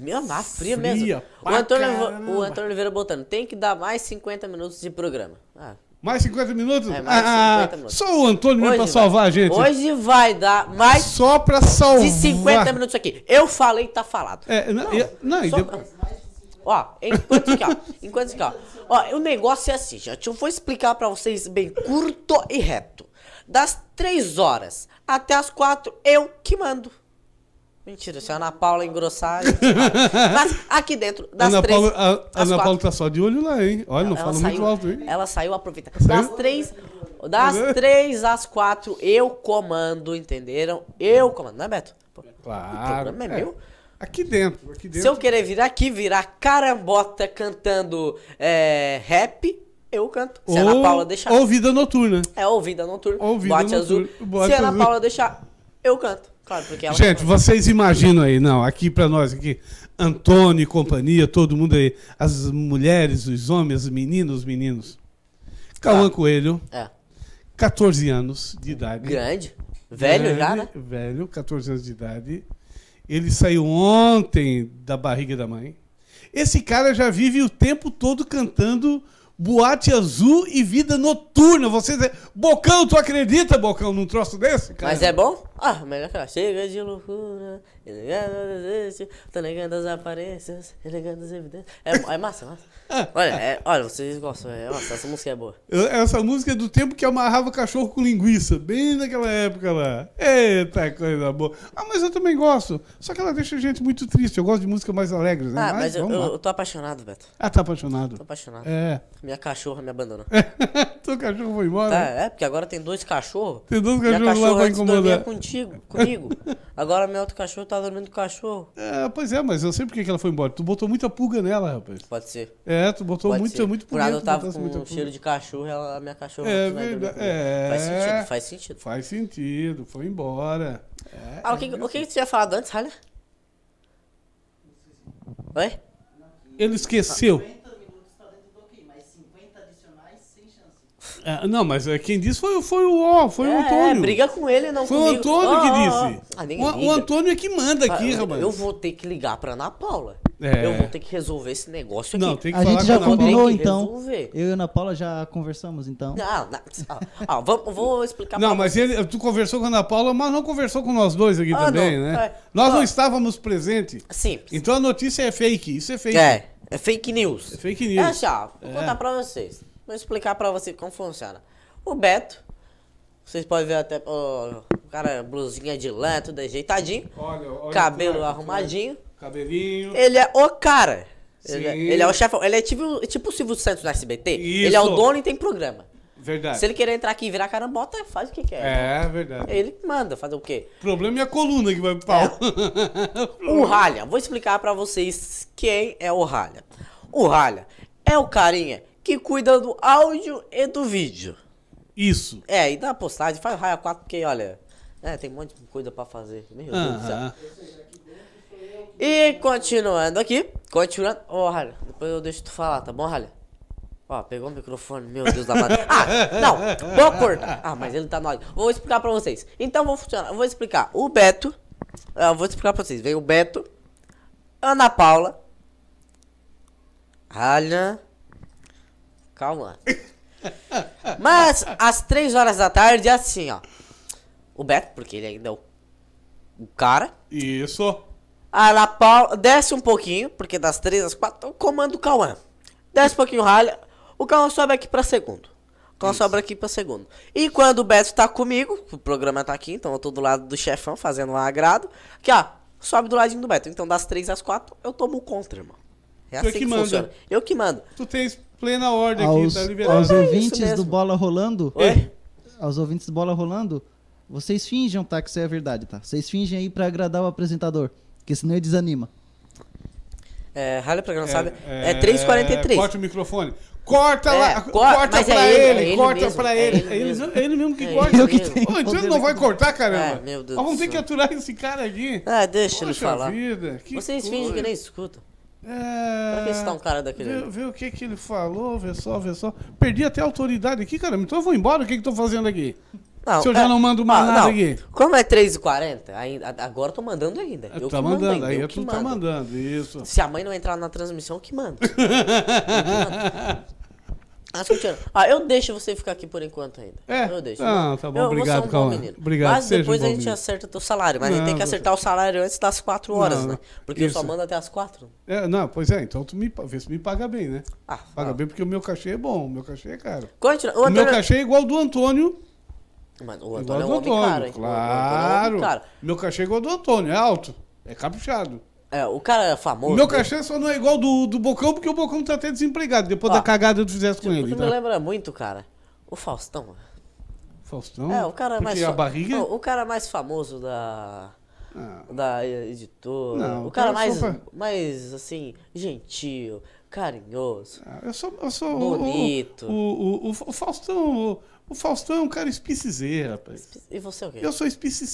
Meu, dá fria, fria mesmo. O Antônio, o Antônio Oliveira botando, tem que dar mais 50 minutos de programa. Ah, mais 50 minutos? É, mais ah, 50 minutos. Só o Antônio mesmo pra salvar a gente. Hoje vai dar mais. Só pra salvar. De 50 minutos aqui. Eu falei, tá falado. É, não, não, eu, não só, depois... Ó, enquanto isso ó. Enquanto isso aqui, ó. ó. O negócio é assim, gente. Eu vou explicar pra vocês bem curto e reto. Das 3 horas até as 4, eu que mando. Mentira, se a Ana Paula engrossar. Mas aqui dentro das Ana três. Paula, a, a Ana quatro. Paula tá só de olho lá, hein? Olha, não fala muito alto, hein? Ela saiu, aproveita. Das três. Das né? três às quatro, eu comando, entenderam? Eu comando, não é, Beto? Claro. O problema é, é. meu. Aqui dentro, aqui dentro. Se eu querer vir aqui, virar carambota cantando é, rap, eu canto. Se ou, Ana Paula deixar. Ou vida noturna. É, ou vida noturna. Ou vida noturna. azul. Boate Se a Ana Paula deixar, eu canto. Claro, porque ela Gente, vocês imaginam aí, não, aqui para nós, aqui, Antônio e companhia, todo mundo aí, as mulheres, os homens, os meninos, os meninos. Cauã ah, Coelho, é. 14 anos de idade. Grande. Velho grande, já, né? Velho, 14 anos de idade. Ele saiu ontem da barriga da mãe. Esse cara já vive o tempo todo cantando Boate Azul e Vida Noturna. Vocês. É, Bocão, tu acredita, Bocão, num troço desse, cara? Mas é bom? Ah, melhor que ela chega de loucura, elegando o desejo, tá negando as aparências, elegando as evidências. É, é massa, é massa. É. Olha, é, olha, vocês gostam, é massa, essa música é boa. Essa música é do tempo que amarrava cachorro com linguiça, bem naquela época lá. Eita, coisa boa. Ah, mas eu também gosto, só que ela deixa a gente muito triste, eu gosto de música mais alegre, né? Ah, mas, mas eu, eu, tô apaixonado, Beto. Ah, tá apaixonado? Tô apaixonado. É. Minha cachorra me abandonou. Teu cachorro foi embora? Tá, é, porque agora tem dois cachorros. Tem dois cachorros lá pra incomodar contigo, comigo. Agora meu outro cachorro tá dormindo com o cachorro. É, pois é, mas eu sei porque que ela foi embora. Tu botou muita pulga nela, rapaz. Pode ser. É, tu botou Pode muito, ser. muito pulga. Por eu tava com um cheiro de cachorro, ela, a minha cachorra é, verdade. É, faz sentido, faz sentido. Faz sentido, foi embora. É, ah, o que, o que, você tinha falado antes, Rainer? Oi? Ele esqueceu. Ah. É, não, mas é, quem disse foi, foi o foi é, o é, Antônio. É, briga com ele, não Foi comigo. o Antônio oh, que disse. Ah, o, o, Antônio é que manda aqui, rapaz. Eu vou ter que ligar pra Ana Paula. É. Eu vou ter que resolver esse negócio aqui. Não, tem que a gente já combinou, então. Eu e a Ana Paula já conversamos, então. Ah, não, ah, ah, vamos, vou explicar Não, mas ele, tu conversou com a Ana Paula, mas não conversou com nós dois aqui ah, também, não, né? É. Nós não ah. estávamos presentes. Sim. Então a notícia é fake, isso é fake. É, é fake news. É fake news. É, chá, vou contar pra vocês. Vou explicar para você como funciona. O Beto, vocês podem ver até o cara blusinha de lã, tudo ajeitadinho. Olha, olha cabelo cara, é, é. arrumadinho. Cabelinho. Ele é o cara. Ele é, ele é, o chefe, Ele é tipo, tipo o Silvio Santos no SBT. Isso. Ele é o dono e tem programa. Verdade. Se ele querer entrar aqui e virar carambota, faz o que quer. É, verdade. Ele manda fazer o quê? O problema é a coluna que vai pro pau. É. o Ralha. Vou explicar para vocês quem é o Ralha. O Ralha é o carinha que cuida do áudio e do vídeo. Isso. É, e da postagem, faz raia 4, porque, olha, é, tem um monte de coisa pra fazer. Meu Deus do céu. E continuando aqui, continuando. Ó, oh, Ralha, depois eu deixo tu falar, tá bom, Ralha? Ó, pegou o microfone, meu Deus da madre. Ah, não, vou cortar. Ah, mas ele tá nóis. Vou explicar pra vocês. Então, vou funcionar. Vou explicar. O Beto, eu ah, vou explicar pra vocês. Vem o Beto, Ana Paula, Ralha, Calma. Mas às três horas da tarde, é assim, ó. O Beto, porque ele ainda é o, o cara. Isso. A La Paula desce um pouquinho, porque das três às quatro, então, comando o Cauã. Desce um pouquinho, ralha. O Cauã sobe aqui pra segundo. O Cauã sobe aqui pra segundo. E quando o Beto tá comigo, o programa tá aqui, então eu tô do lado do chefão fazendo um agrado. Aqui, ó, sobe do ladinho do Beto. Então das três às quatro, eu tomo o contra, irmão. É, é assim que, que, manda. funciona. Eu que mando. Tu tens Plena ordem aos, aqui, tá liberado. Aos é ouvintes do Bola Rolando. Oi? É, aos ouvintes do Bola Rolando, vocês fingem, tá? Que isso é a verdade, tá? Vocês fingem aí pra agradar o apresentador. Porque senão ele desanima. É, ralha pra quem não é, sabe. É, é 3,43. Corta o microfone. Corta é, lá, cor corta pra é ele, ele, é ele, corta mesmo, pra ele. ele. É ele, mesmo, ele mesmo que corta. Eu que tenho. não vai cortar, caramba. Ah, meu Deus vamos ter que aturar esse cara aqui. Ah, deixa Poxa ele falar. Vida, Vocês coisa. fingem que nem escutam. É, pra que está um cara daquele Vê, vê o que, que ele falou, vê só, vê só. Perdi até a autoridade aqui, cara. Então eu vou embora, o que, que tô fazendo aqui? Não, Se eu já é, não mando mais ah, nada não. aqui. Como é 3h40, agora eu tô mandando ainda. Eu, eu tá mandando, aí eu tu tá mando. tá mandando, isso. Se a mãe não entrar na transmissão, que manda. Tá ah, eu deixo você ficar aqui por enquanto ainda. É? Eu deixo. Não, ah, tá bom, eu, obrigado, calma, um menino. Obrigado, mas depois um a gente menino. acerta teu salário. Mas não, a gente tem que acertar você... o salário antes das 4 horas, não, né? Porque isso. eu só mando até as 4. É, não, pois é, então tu me, vê se me paga bem, né? Ah, paga ah. bem porque o meu cachê é bom, o meu cachê é caro. Continua. O, o Antônio... meu cachê é igual do Antônio. Mas o Antônio é, é um homem Antônio, caro, Claro. É um homem caro. Meu cachê é igual do Antônio, é alto, é caprichado. É, o cara é famoso. meu né? cachê né? só não é igual do, do Bocão, porque o Bocão tá até desempregado, depois da cagada que eu fizesse com tipo, ele. Tá? me lembra muito, cara, o Faustão. Faustão? É, o cara é mais. A barriga? O, o cara mais famoso da. Ah. Da editora. Não, o cara, é mais, pra... mais, assim, gentil, carinhoso. Ah, eu sou, eu sou bonito. O, o, o, o Faustão. O, Faustão é um cara espice rapaz. E você é o quê? Eu sou espice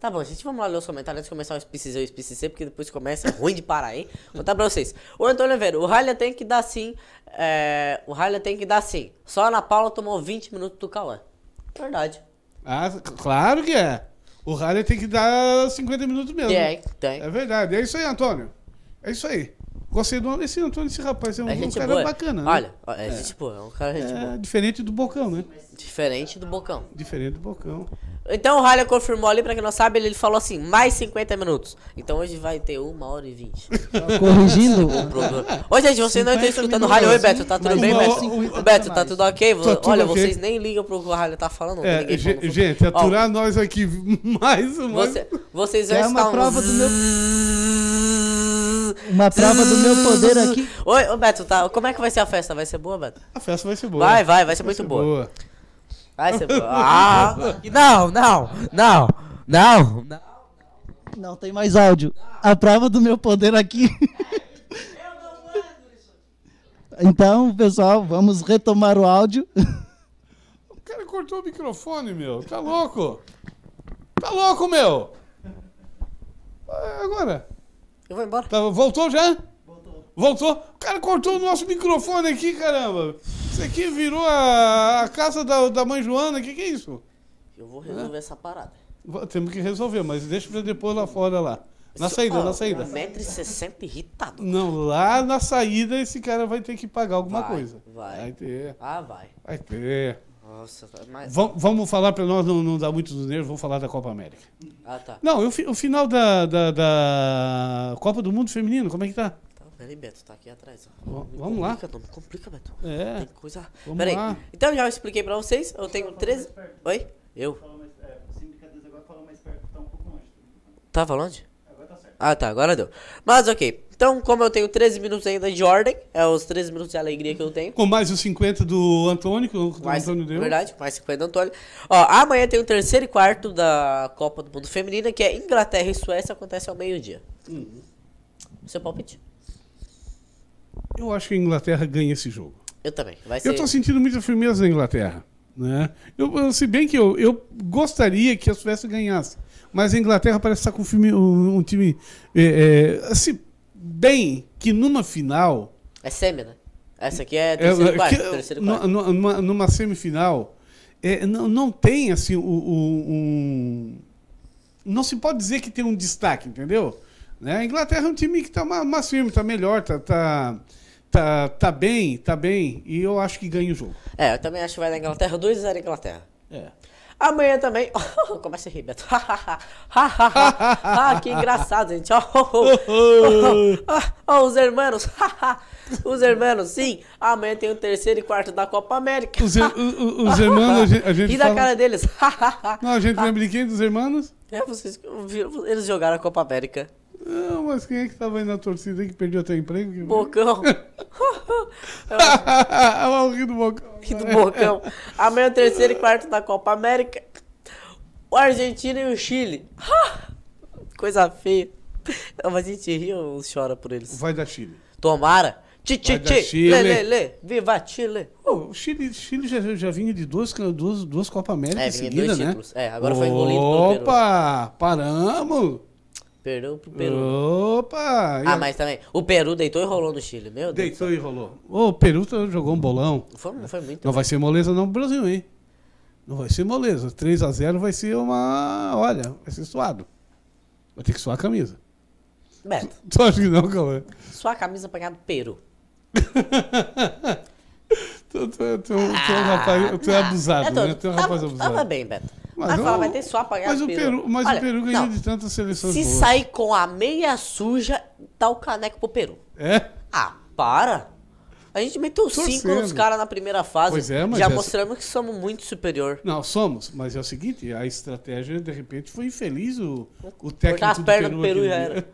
Tá bom, gente, vamos lá ler os comentários antes de começar o SPCZ e SPCC, porque depois começa ruim de parar, hein? Vou contar pra vocês. O Antônio Oliveira, o Ralha tem que dar sim. É, o Ralha tem que dar sim. Só a Ana Paula tomou 20 minutos do Cauã. Verdade. Ah, claro que é. O Ralha tem que dar 50 minutos mesmo. É, tem. É verdade. É isso aí, Antônio. É isso aí. Gostei do esse Antônio, esse rapaz, é um, um cara boa. bacana. Né? Olha, é, é é um cara gente é, boa. Diferente do Bocão, né? Diferente do Bocão. Diferente do Bocão. Então o Ralha confirmou ali, pra quem não sabe, ele, falou assim, mais 50 minutos. Então hoje vai ter uma hora e vinte. Tá corrigindo? Oi, gente, vocês não estão escutando o Ralha. Oi, Beto, tá tudo bem, Beto? Beto, tá tudo ok? Tá tudo Olha, okay. vocês nem ligam pro que o Ralha tá falando. É, gente, fala, gente aturar Ó, nós aqui mais uma... Você, vocês vão é estar... É uma prova um... do meu uma prova do meu poder aqui. Oi, ô Beto, tá, como é que vai ser a festa? Vai ser boa, Beto? A festa vai ser boa. Vai, vai, vai ser vai muito ser boa. boa. Vai ser boa. Ah, não, não, não, não, não. tem mais áudio. A prova do meu poder aqui. Então, pessoal, vamos retomar o áudio. O cara cortou o microfone, meu. Tá louco? Tá louco, meu? É, agora. Eu vou embora. Tá, voltou já? Voltou. Voltou? O cara cortou o nosso microfone aqui, caramba. Isso aqui virou a, a casa da, da mãe Joana. O que, que é isso? Eu vou resolver é. essa parada. Temos que resolver, mas deixa pra depois lá fora lá. Na Isso, saída, ó, na saída. 1,60m irritado. Não, lá na saída esse cara vai ter que pagar alguma vai, coisa. Vai. Vai ter. Ah, vai. Vai ter. Nossa, mas... vamos falar para nós não, não dar muito dos nervos, vamos falar da Copa América. Ah, tá. Não, eu, o final da, da, da, Copa do Mundo Feminino, como é que tá? tá peraí, Beto, tá aqui atrás. Ó. V vamos complica, lá. Não me complica, Beto. É. Tem coisa. Vamos peraí. Lá. Então já expliquei para vocês, eu tenho 13. Oi? Eu. Tava longe? Agora tá certo. Ah, tá, agora deu. Mas ok. Então, como eu tenho 13 minutos ainda de ordem, é os 13 minutos de alegria que eu tenho. Com mais os 50 do Antônio, que o mais, Antônio deu. Verdade, mais 50 do Antônio. Ó, amanhã tem o terceiro e quarto da Copa do Mundo Feminina, que é Inglaterra e Suécia, acontece ao meio-dia. Hum. Seu palpite? Eu acho que a Inglaterra ganha esse jogo. Eu também. Ser... Eu estou sentindo muita firmeza na Inglaterra. Né? Eu, se bem que eu, eu gostaria que a Suécia ganhasse, mas a Inglaterra parece estar com um, um time. É, é, assim, Bem, que numa final. É semi, né? Essa aqui é, é terceiro, é, quarto, quarto. Numa, numa semifinal, é, não, não tem assim o, o, um. Não se pode dizer que tem um destaque, entendeu? Né? A Inglaterra é um time que está mais firme, está melhor, está tá, tá, tá bem, tá bem. E eu acho que ganha o jogo. É, eu também acho que vai na Inglaterra 2 a 0 Inglaterra. É. Amanhã também. Começa a rir, Beto. ah, que engraçado, gente. Oh, oh, oh, ah, oh os irmãos os irmãos sim. Amanhã tem o terceiro e quarto da Copa América. Os, os a gente. A gente e fala... da cara deles. Não, a gente ah. lembra de quem? Dos irmãos É, vocês viram, eles jogaram a Copa América. Não, mas quem é que estava aí na torcida aí que perdeu até emprego? Bocão. Olha o Rio do Bocão. Rio do né? Bocão. Amanhã o terceiro e quarto da Copa América. O Argentina e o Chile. Coisa feia. Não, mas a gente ri ou chora por eles? Vai da Chile. Tomara. Ti, ti, ti. Lê, lê, lê. Viva Chile. Oh, o Chile, Chile já, já vinha de duas, duas, duas Copa América é, em seguida, né? É, agora Opa, foi engolido. Opa, paramos. Perdeu pro Peru. Né? Opa! Ah, mas também. O Peru deitou e rolou no Chile, meu Deus. Deitou e rolou. o Peru tá- jogou um bolão. Foi, foi muito. Não bem. vai ser moleza, não, Brasil, hein? Não vai ser moleza. 3x0 vai ser uma. Olha, vai ser suado. Vai ter que suar a camisa. Beto. Tu acha que não, Calma? Suar a camisa apanhada do Peru. tu, tu, tu, tu, tu é um ah, rapaz, tu é abusado, é né? Tu é um rapaz abusado. Tava bem, Beto. Mas, ah, fala, vai ter só apagado mas o Peru. Mas Olha, o Peru ganhou de tantas seleções Se boas. sair com a meia suja, dá o caneco pro Peru. É? Ah, para. A gente meteu Torcendo. cinco nos caras na primeira fase. Pois é, mas já é... mostramos que somos muito superior. Não, somos. Mas é o seguinte, a estratégia, de repente, foi infeliz o, o técnico as pernas do Peru, Peru já era.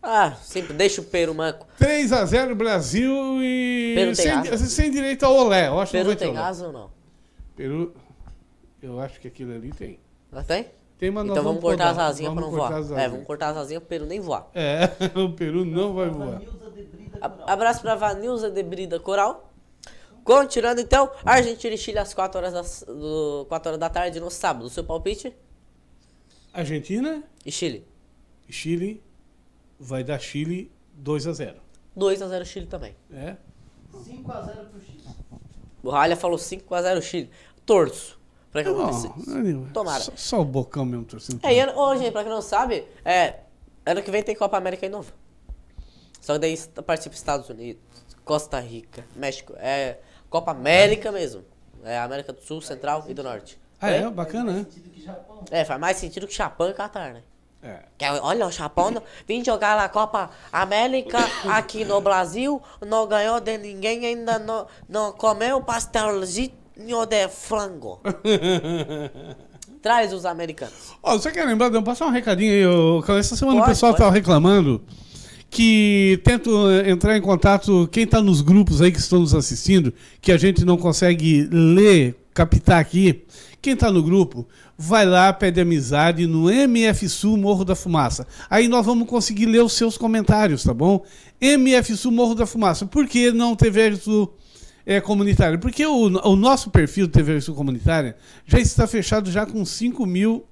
Ah, sempre deixa o Peru manco. 3x0 Brasil e. Peru tem sem, sem direito ao olé. Eu acho Peru tem gás ou não? Peru. Eu acho que aquilo ali tem. Mas tem? Tem, mas então é, vamos, cortar as asinhas para não voar. É, vamos cortar as asinhas para o Peru nem voar. É, o Peru não vai voar. Abraço para Vanilza Debrida Coral. Continuando então, Argentina e Chile às 4 horas, da, do, 4 horas da tarde no sábado. O seu palpite? Argentina. E Chile. E Chile vai dar Chile 2 a 0 2 a 0 Chile também. É. 5 a 0 pro Chile. O Ralha falou 5 a 0 Chile. Torço. Pra que não, Tomara. Só, só, o Bocão mesmo torcendo. É, e pra quem não sabe, é, ano que vem tem Copa América de novo. Só que daí participa Estados Unidos, Costa Rica, México. É Copa América mesmo. É América do Sul, Central e do Norte. Ah, é? é? Bacana, né? É, faz mais sentido que Japão e Catar, né? É. Que, é, olha, o Japão vim jogar na Copa América aqui no Brasil, não ganhou de ninguém, ainda não, não comeu pastelzinho Nho de frango. Traz os americanos. Ó, você quer lembrar? passar um recadinho aí. Eu, essa semana pode, o pessoal estava reclamando que tento eh, entrar em contato quem está nos grupos aí que estão nos assistindo, que a gente não consegue ler, captar aqui. Quem está no grupo, vai lá, pede amizade no MF Sul Morro da Fumaça. Aí nós vamos conseguir ler os seus comentários, tá bom? MF Sul Morro da Fumaça. Por que não TV Sul é, comunitária? Porque o, o nosso perfil de TV Sul Comunitária já está fechado já com 5 mil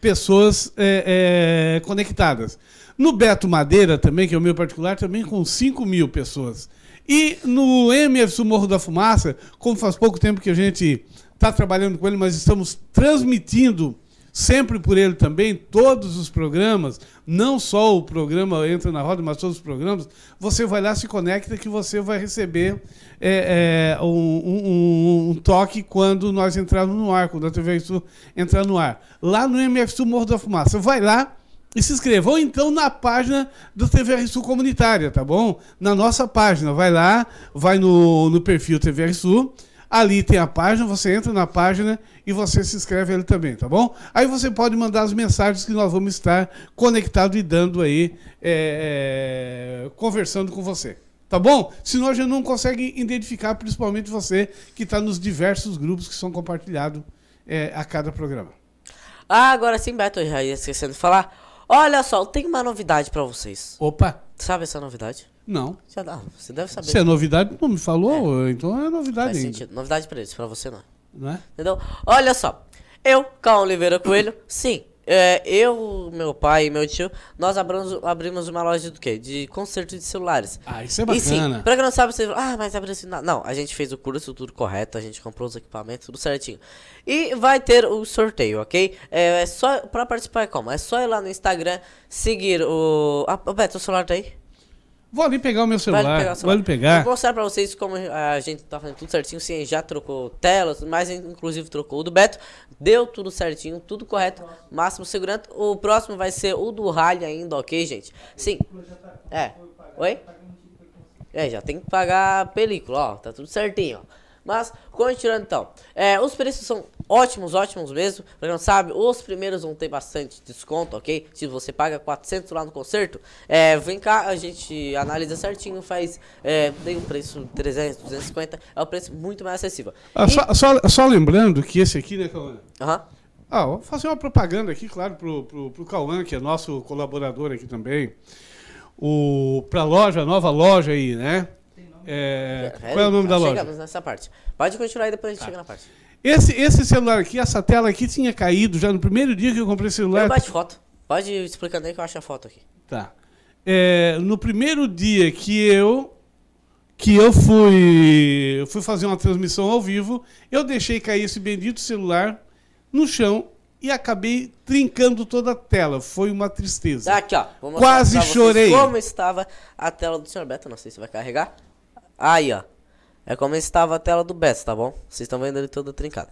pessoas é, é, conectadas. No Beto Madeira também, que é o meu particular, também com 5 mil pessoas. E no MFSU Morro da Fumaça, como faz pouco tempo que a gente está trabalhando com ele, mas estamos transmitindo sempre por ele também, todos os programas, não só o programa Entra na Roda, mas todos os programas, você vai lá, se conecta, que você vai receber é, é, um, um, um, toque quando nós entrarmos no ar, quando a TV Sul entrar no ar. Lá no MF Sul Morro da Fumaça. Vai lá e se inscreva. Ou então na página do TV Sul Comunitária, tá bom? Na nossa página. Vai lá, vai no, no perfil TV Sul Ali tem a página, você entra na página e você se inscreve ali também, tá bom? Aí você pode mandar as mensagens que nós vamos estar conectados e dando aí, é, é, conversando com você. Tá bom? Senão a gente não consegue identificar, principalmente você que está nos diversos grupos que são compartilhados é, a cada programa. Ah, agora sim, Beto, já ia esquecendo de falar. Olha só, tem uma novidade para vocês. Opa! Sabe essa novidade? Não. você deve saber. Se é novidade, não me falou, é. então é novidade Faz ainda. sentido. Novidade pra eles, pra você não. Não é? Entendeu? Olha só, eu, Cal Oliveira Coelho, sim, é, eu, meu pai e meu tio, nós abrimos, abrimos uma loja do quê? De conserto de celulares. Ah, isso é bacana. E sim, pra quem não sabe, você fala, ah, mas abre assim. Não, a gente fez o curso, tudo correto, a gente comprou os equipamentos, tudo certinho. E vai ter o sorteio, ok? É, é só, pra participar é como? É só ir lá no Instagram, seguir o... Ah, Beto, o celular tá aí? Vou ali pegar o meu celular. Vale pegar o celular. pegar. Vou mostrar pra vocês como a gente tá fazendo tudo certinho. Sim, já trocou telas, mas inclusive trocou o do Beto. Deu tudo certinho, tudo correto. Máximo segurança. O próximo vai ser o do Rally ainda, ok, gente? Sim. É. Oi? É, já tem que pagar a película, ó. Tá tudo certinho, ó. Mas, continuando então. É, os preços são ótimos, ótimos mesmo. Pra quem não sabe, os primeiros vão ter bastante desconto, ok? Se você paga 400 lá no concerto, é, vem cá, a gente analisa certinho, faz, é, tem um preço de 300, 250, é um preço muito mais acessível. Ah, e... só, só, só, lembrando que esse aqui, né, Cauã? Aham. Uhum. Ah, vou fazer uma propaganda aqui, claro, pro, pro, pro Cauã, que é nosso colaborador aqui também. O, pra loja, nova loja aí, né? É, é, qual é o nome tá da loja? Chegamos nessa parte. Pode continuar aí depois a gente tá. chega na parte. Esse, esse celular aqui, essa tela aqui tinha caído já no primeiro dia que eu comprei esse celular. Eu bato foto. Pode explicar daí que eu acho a foto aqui. Tá. É, no primeiro dia que eu que eu fui fui fazer uma transmissão ao vivo, eu deixei cair esse bendito celular no chão e acabei trincando toda a tela. Foi uma tristeza. Aqui, ó. Quase chorei. Como estava a tela do senhor Beto? Não sei se vai carregar. Aí, ó. É como estava a tela do Beto, tá bom? Vocês estão vendo ele toda trincada.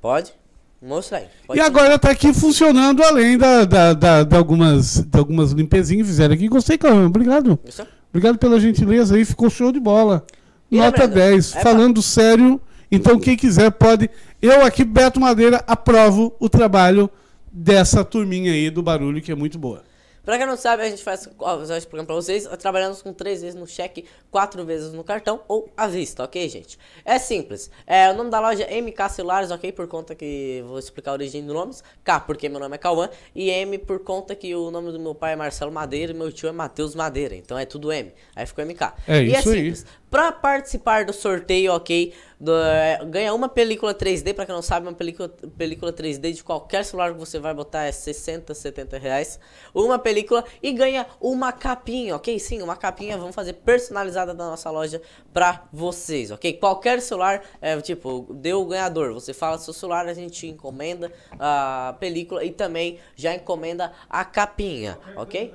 Pode? Mostra aí. Pode e agora tá aqui funcionando além da, da, da, da algumas, de algumas limpezinhas que fizeram aqui. Gostei, Cláudio. Obrigado. Isso? Obrigado pela gentileza aí. Ficou show de bola. E Nota lembrando, 10. É Falando pra... sério, então quem quiser pode. Eu aqui, Beto Madeira, aprovo o trabalho dessa turminha aí do barulho, que é muito boa. Pra quem não sabe, a gente faz, ó, vou explicar pra vocês, trabalhamos com três vezes no cheque, quatro vezes no cartão ou à vista, ok, gente? É simples. É, o nome da loja é MK Celulares, ok? Por conta que vou explicar a origem dos nomes. K, porque meu nome é Cauã. E M, por conta que o nome do meu pai é Marcelo Madeira e meu tio é Matheus Madeira. Então é tudo M. Aí ficou MK. É e é isso é simples. Aí para participar do sorteio, ok? Do, é, ganha uma película 3D, para quem não sabe, uma película, película 3D de qualquer celular que você vai botar é 60, 70 reais. Uma película e ganha uma capinha, ok? Sim, uma capinha, vamos fazer personalizada da nossa loja para vocês, ok? Qualquer celular, é, tipo, deu o ganhador, você fala seu celular, a gente encomenda a película e também já encomenda a capinha, ok?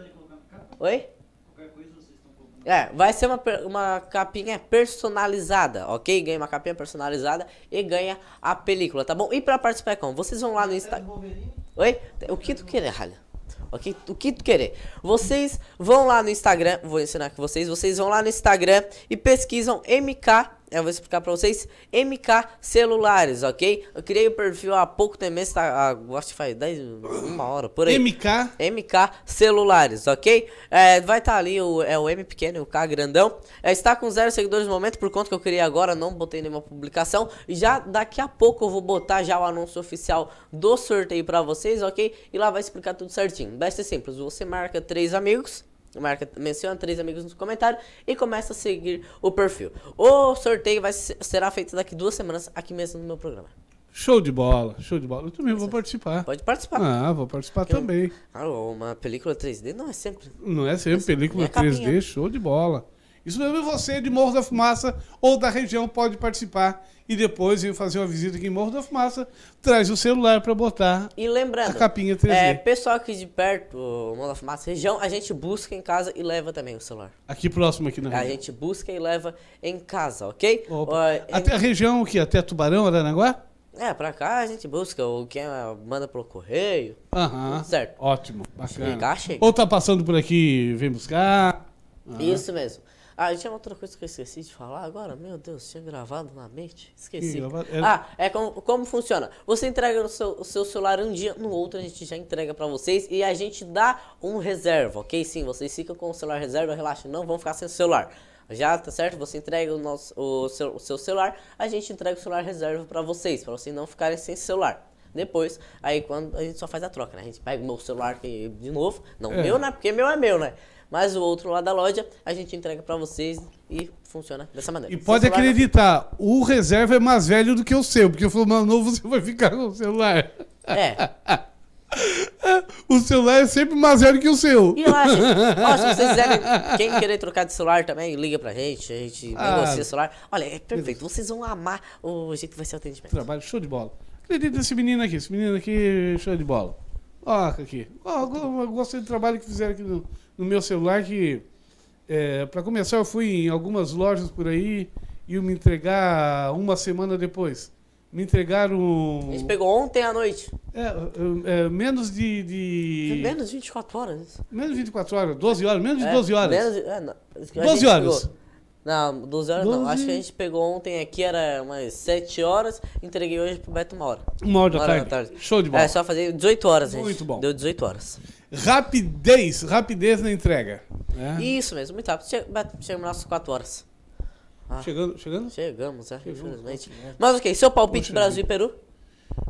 Oi? É, vai ser uma, uma capinha personalizada, ok? Ganha uma capinha personalizada e ganha a película, tá bom? E pra participar, é como? Vocês vão lá no Instagram. Oi? O que tu querer, Ralha? ok? O que tu querer. Vocês vão lá no Instagram, vou ensinar aqui vocês, vocês vão lá no Instagram e pesquisam MK eu vou explicar para vocês MK celulares, ok? Eu criei o um perfil há pouco tempo, está, acho que faz 10, uma hora, por aí. MK? MK celulares, ok? É, vai estar tá ali o, é o M pequeno e o K grandão. É, está com zero seguidores no momento, por conta que eu criei agora, não botei nenhuma publicação. Já daqui a pouco eu vou botar já o anúncio oficial do sorteio para vocês, ok? E lá vai explicar tudo certinho. basta ser é simples, você marca três amigos marca, menciona três amigos nos comentários e começa a seguir o perfil. O sorteio vai, será feito daqui duas semanas aqui mesmo no meu programa. Show de bola, show de bola. Eu também vou participar. Pode participar. Ah, vou participar Porque também. Ah, uma película 3D não é sempre. Não é sempre, não é sempre. película 3D, show de bola. Isso mesmo, você de Morro da Fumaça ou da região pode participar e depois ir fazer uma visita aqui em Morro da Fumaça, traz o celular para botar e lembrando, a capinha 3D. É, pessoal aqui de perto, Morro da Fumaça, região, a gente busca em casa e leva também o celular. Aqui próximo aqui na região. A gente busca e leva em casa, ok? Uh, em... Até a região que até Tubarão, Aranaguá? É, pra cá a gente busca, ou quem é, manda pelo correio. Aham. Uhum. Certo. Ótimo, bacana. Chegar, chega. Ou tá passando por aqui, vem buscar. Uhum. Isso mesmo. Ah, tinha outra coisa que eu esqueci de falar agora. Meu Deus, tinha gravado na mente. Esqueci. É. Ah, é como, como funciona. Você entrega o seu, o seu celular um dia, no outro a gente já entrega para vocês e a gente dá um reserva, ok? Sim, vocês ficam com o celular reserva, relaxa, não vão ficar sem o celular já tá certo? Você entrega o, nosso, o, seu, o seu celular, a gente entrega o celular reserva para vocês, para vocês não ficarem sem celular. Depois, aí quando a gente só faz a troca, né? A gente pega o meu celular que, de novo, não é. meu, né? Porque meu é meu, né? Mas o outro lá da loja, a gente entrega para vocês e funciona dessa maneira. E pode acreditar, não. o reserva é mais velho do que o seu, porque eu o mano novo você vai ficar com o celular. É. O celular é sempre mais velho que o seu. E lá, gente, ó, se vocês quiserem, quem querer trocar de celular também, liga pra gente, a gente ah, negocia o celular. Olha, é perfeito, vocês vão amar o jeito que vai ser o atendimento. Trabalho, show de bola. Acredita nesse menino aqui, esse menino aqui, show de bola. Ó, aqui. Ó, gostei do trabalho que fizeram aqui no, no meu celular que, é, para começar, eu fui em algumas lojas por aí e me entregar uma semana depois. Me entregaram. A gente pegou ontem à noite. É, é, é menos de, de. É menos de 24 horas. Menos de 24 horas, 12 horas, menos de 12 é, horas. Menos de, é, não, 12 horas. Pegou. Não, 12 horas 12... não. Acho que a gente pegou ontem aqui, era umas 7 horas, entreguei hoje pro Beto uma hora. Uma hora, uma da, hora tarde. da tarde. Show de bola. É só fazer 18 horas, Muito gente. Muito bom. Deu 18 horas. Rapidez, rapidez na entrega. Né? Isso mesmo, muito rápido. Chegamos nas 4 horas. Ah, chegando, chegando? Chegamos, é, chegamos, infelizmente. Mas ok, seu palpite Poxa Brasil e Peru?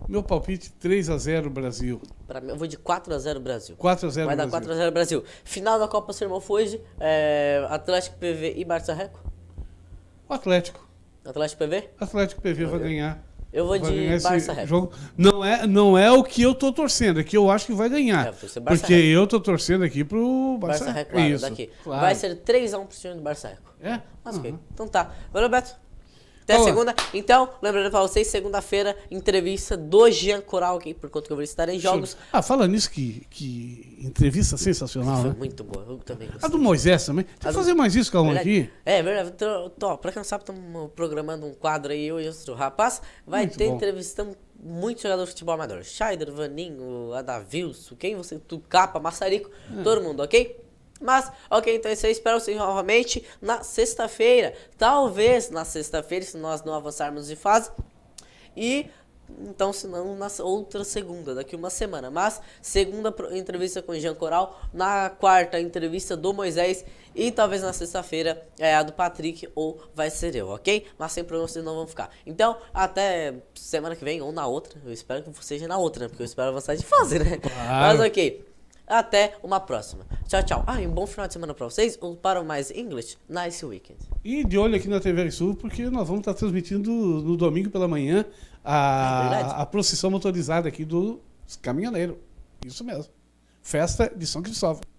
Meu palpite 3 x 0 Brasil. Pra mim, eu vou de 4 x 0 Brasil. 4 a 0 Vai dar 4 x 0 Brasil. Final da Copa Sermão Fuji, é, Atlético PV e Barça Reco? O Atlético. Atlético PV? Atlético PV vai ganhar. Eu vou de Barça Red. Jogo. Não, é, não é o que eu tô torcendo, é que eu acho que vai ganhar. É, vai ser Barça porque eu tô torcendo aqui pro Barça, Barça Reco. Claro, Isso, daqui. Claro. Vai ser 3x1 pro time do Barça Reco. É? Mas uhum. ok. Então tá. Valeu, Beto. Até segunda. Então, lembrando pra vocês, segunda-feira, entrevista do Jean Coral aqui, é por conta que eu vou estar em jogos. Ah, fala nisso que, que entrevista sensacional, Foi né? muito boa, eu também gostei. A do Moisés também. Tem que do... fazer mais isso, Calma, aqui. É, verdade. Tô, tô, pra quem sabe, estamos programando um quadro aí, eu e outro rapaz. Vai muito ter entrevistando muitos jogadores de futebol amador. Scheider, Vaninho, Adavilso, quem você... Tucapa, Massarico, é. todo mundo, ok? Mas, ok, então isso aí. Espero vocês novamente na sexta-feira. Talvez na sexta-feira, se nós não avançarmos de fase. E então, se não, na outra segunda, daqui uma semana. Mas, segunda entrevista com Jean Coral, na quarta entrevista do Moisés e talvez na sexta-feira é a do Patrick ou vai ser eu, ok? Mas sem problema vocês não vão ficar. Então, até semana que vem ou na outra. Eu espero que seja na outra, né? Porque eu espero avançar de fase, né? Claro. Mas ok. Até uma próxima. Tchau, tchau. Ah, e um bom final de semana para vocês. Um para o mais English Nice Weekend. E de olho aqui na TV Sul, porque nós vamos estar tá transmitindo no domingo pela manhã a, é a procissão motorizada aqui do caminhoneiro. Isso mesmo. Festa de São Cristóvão.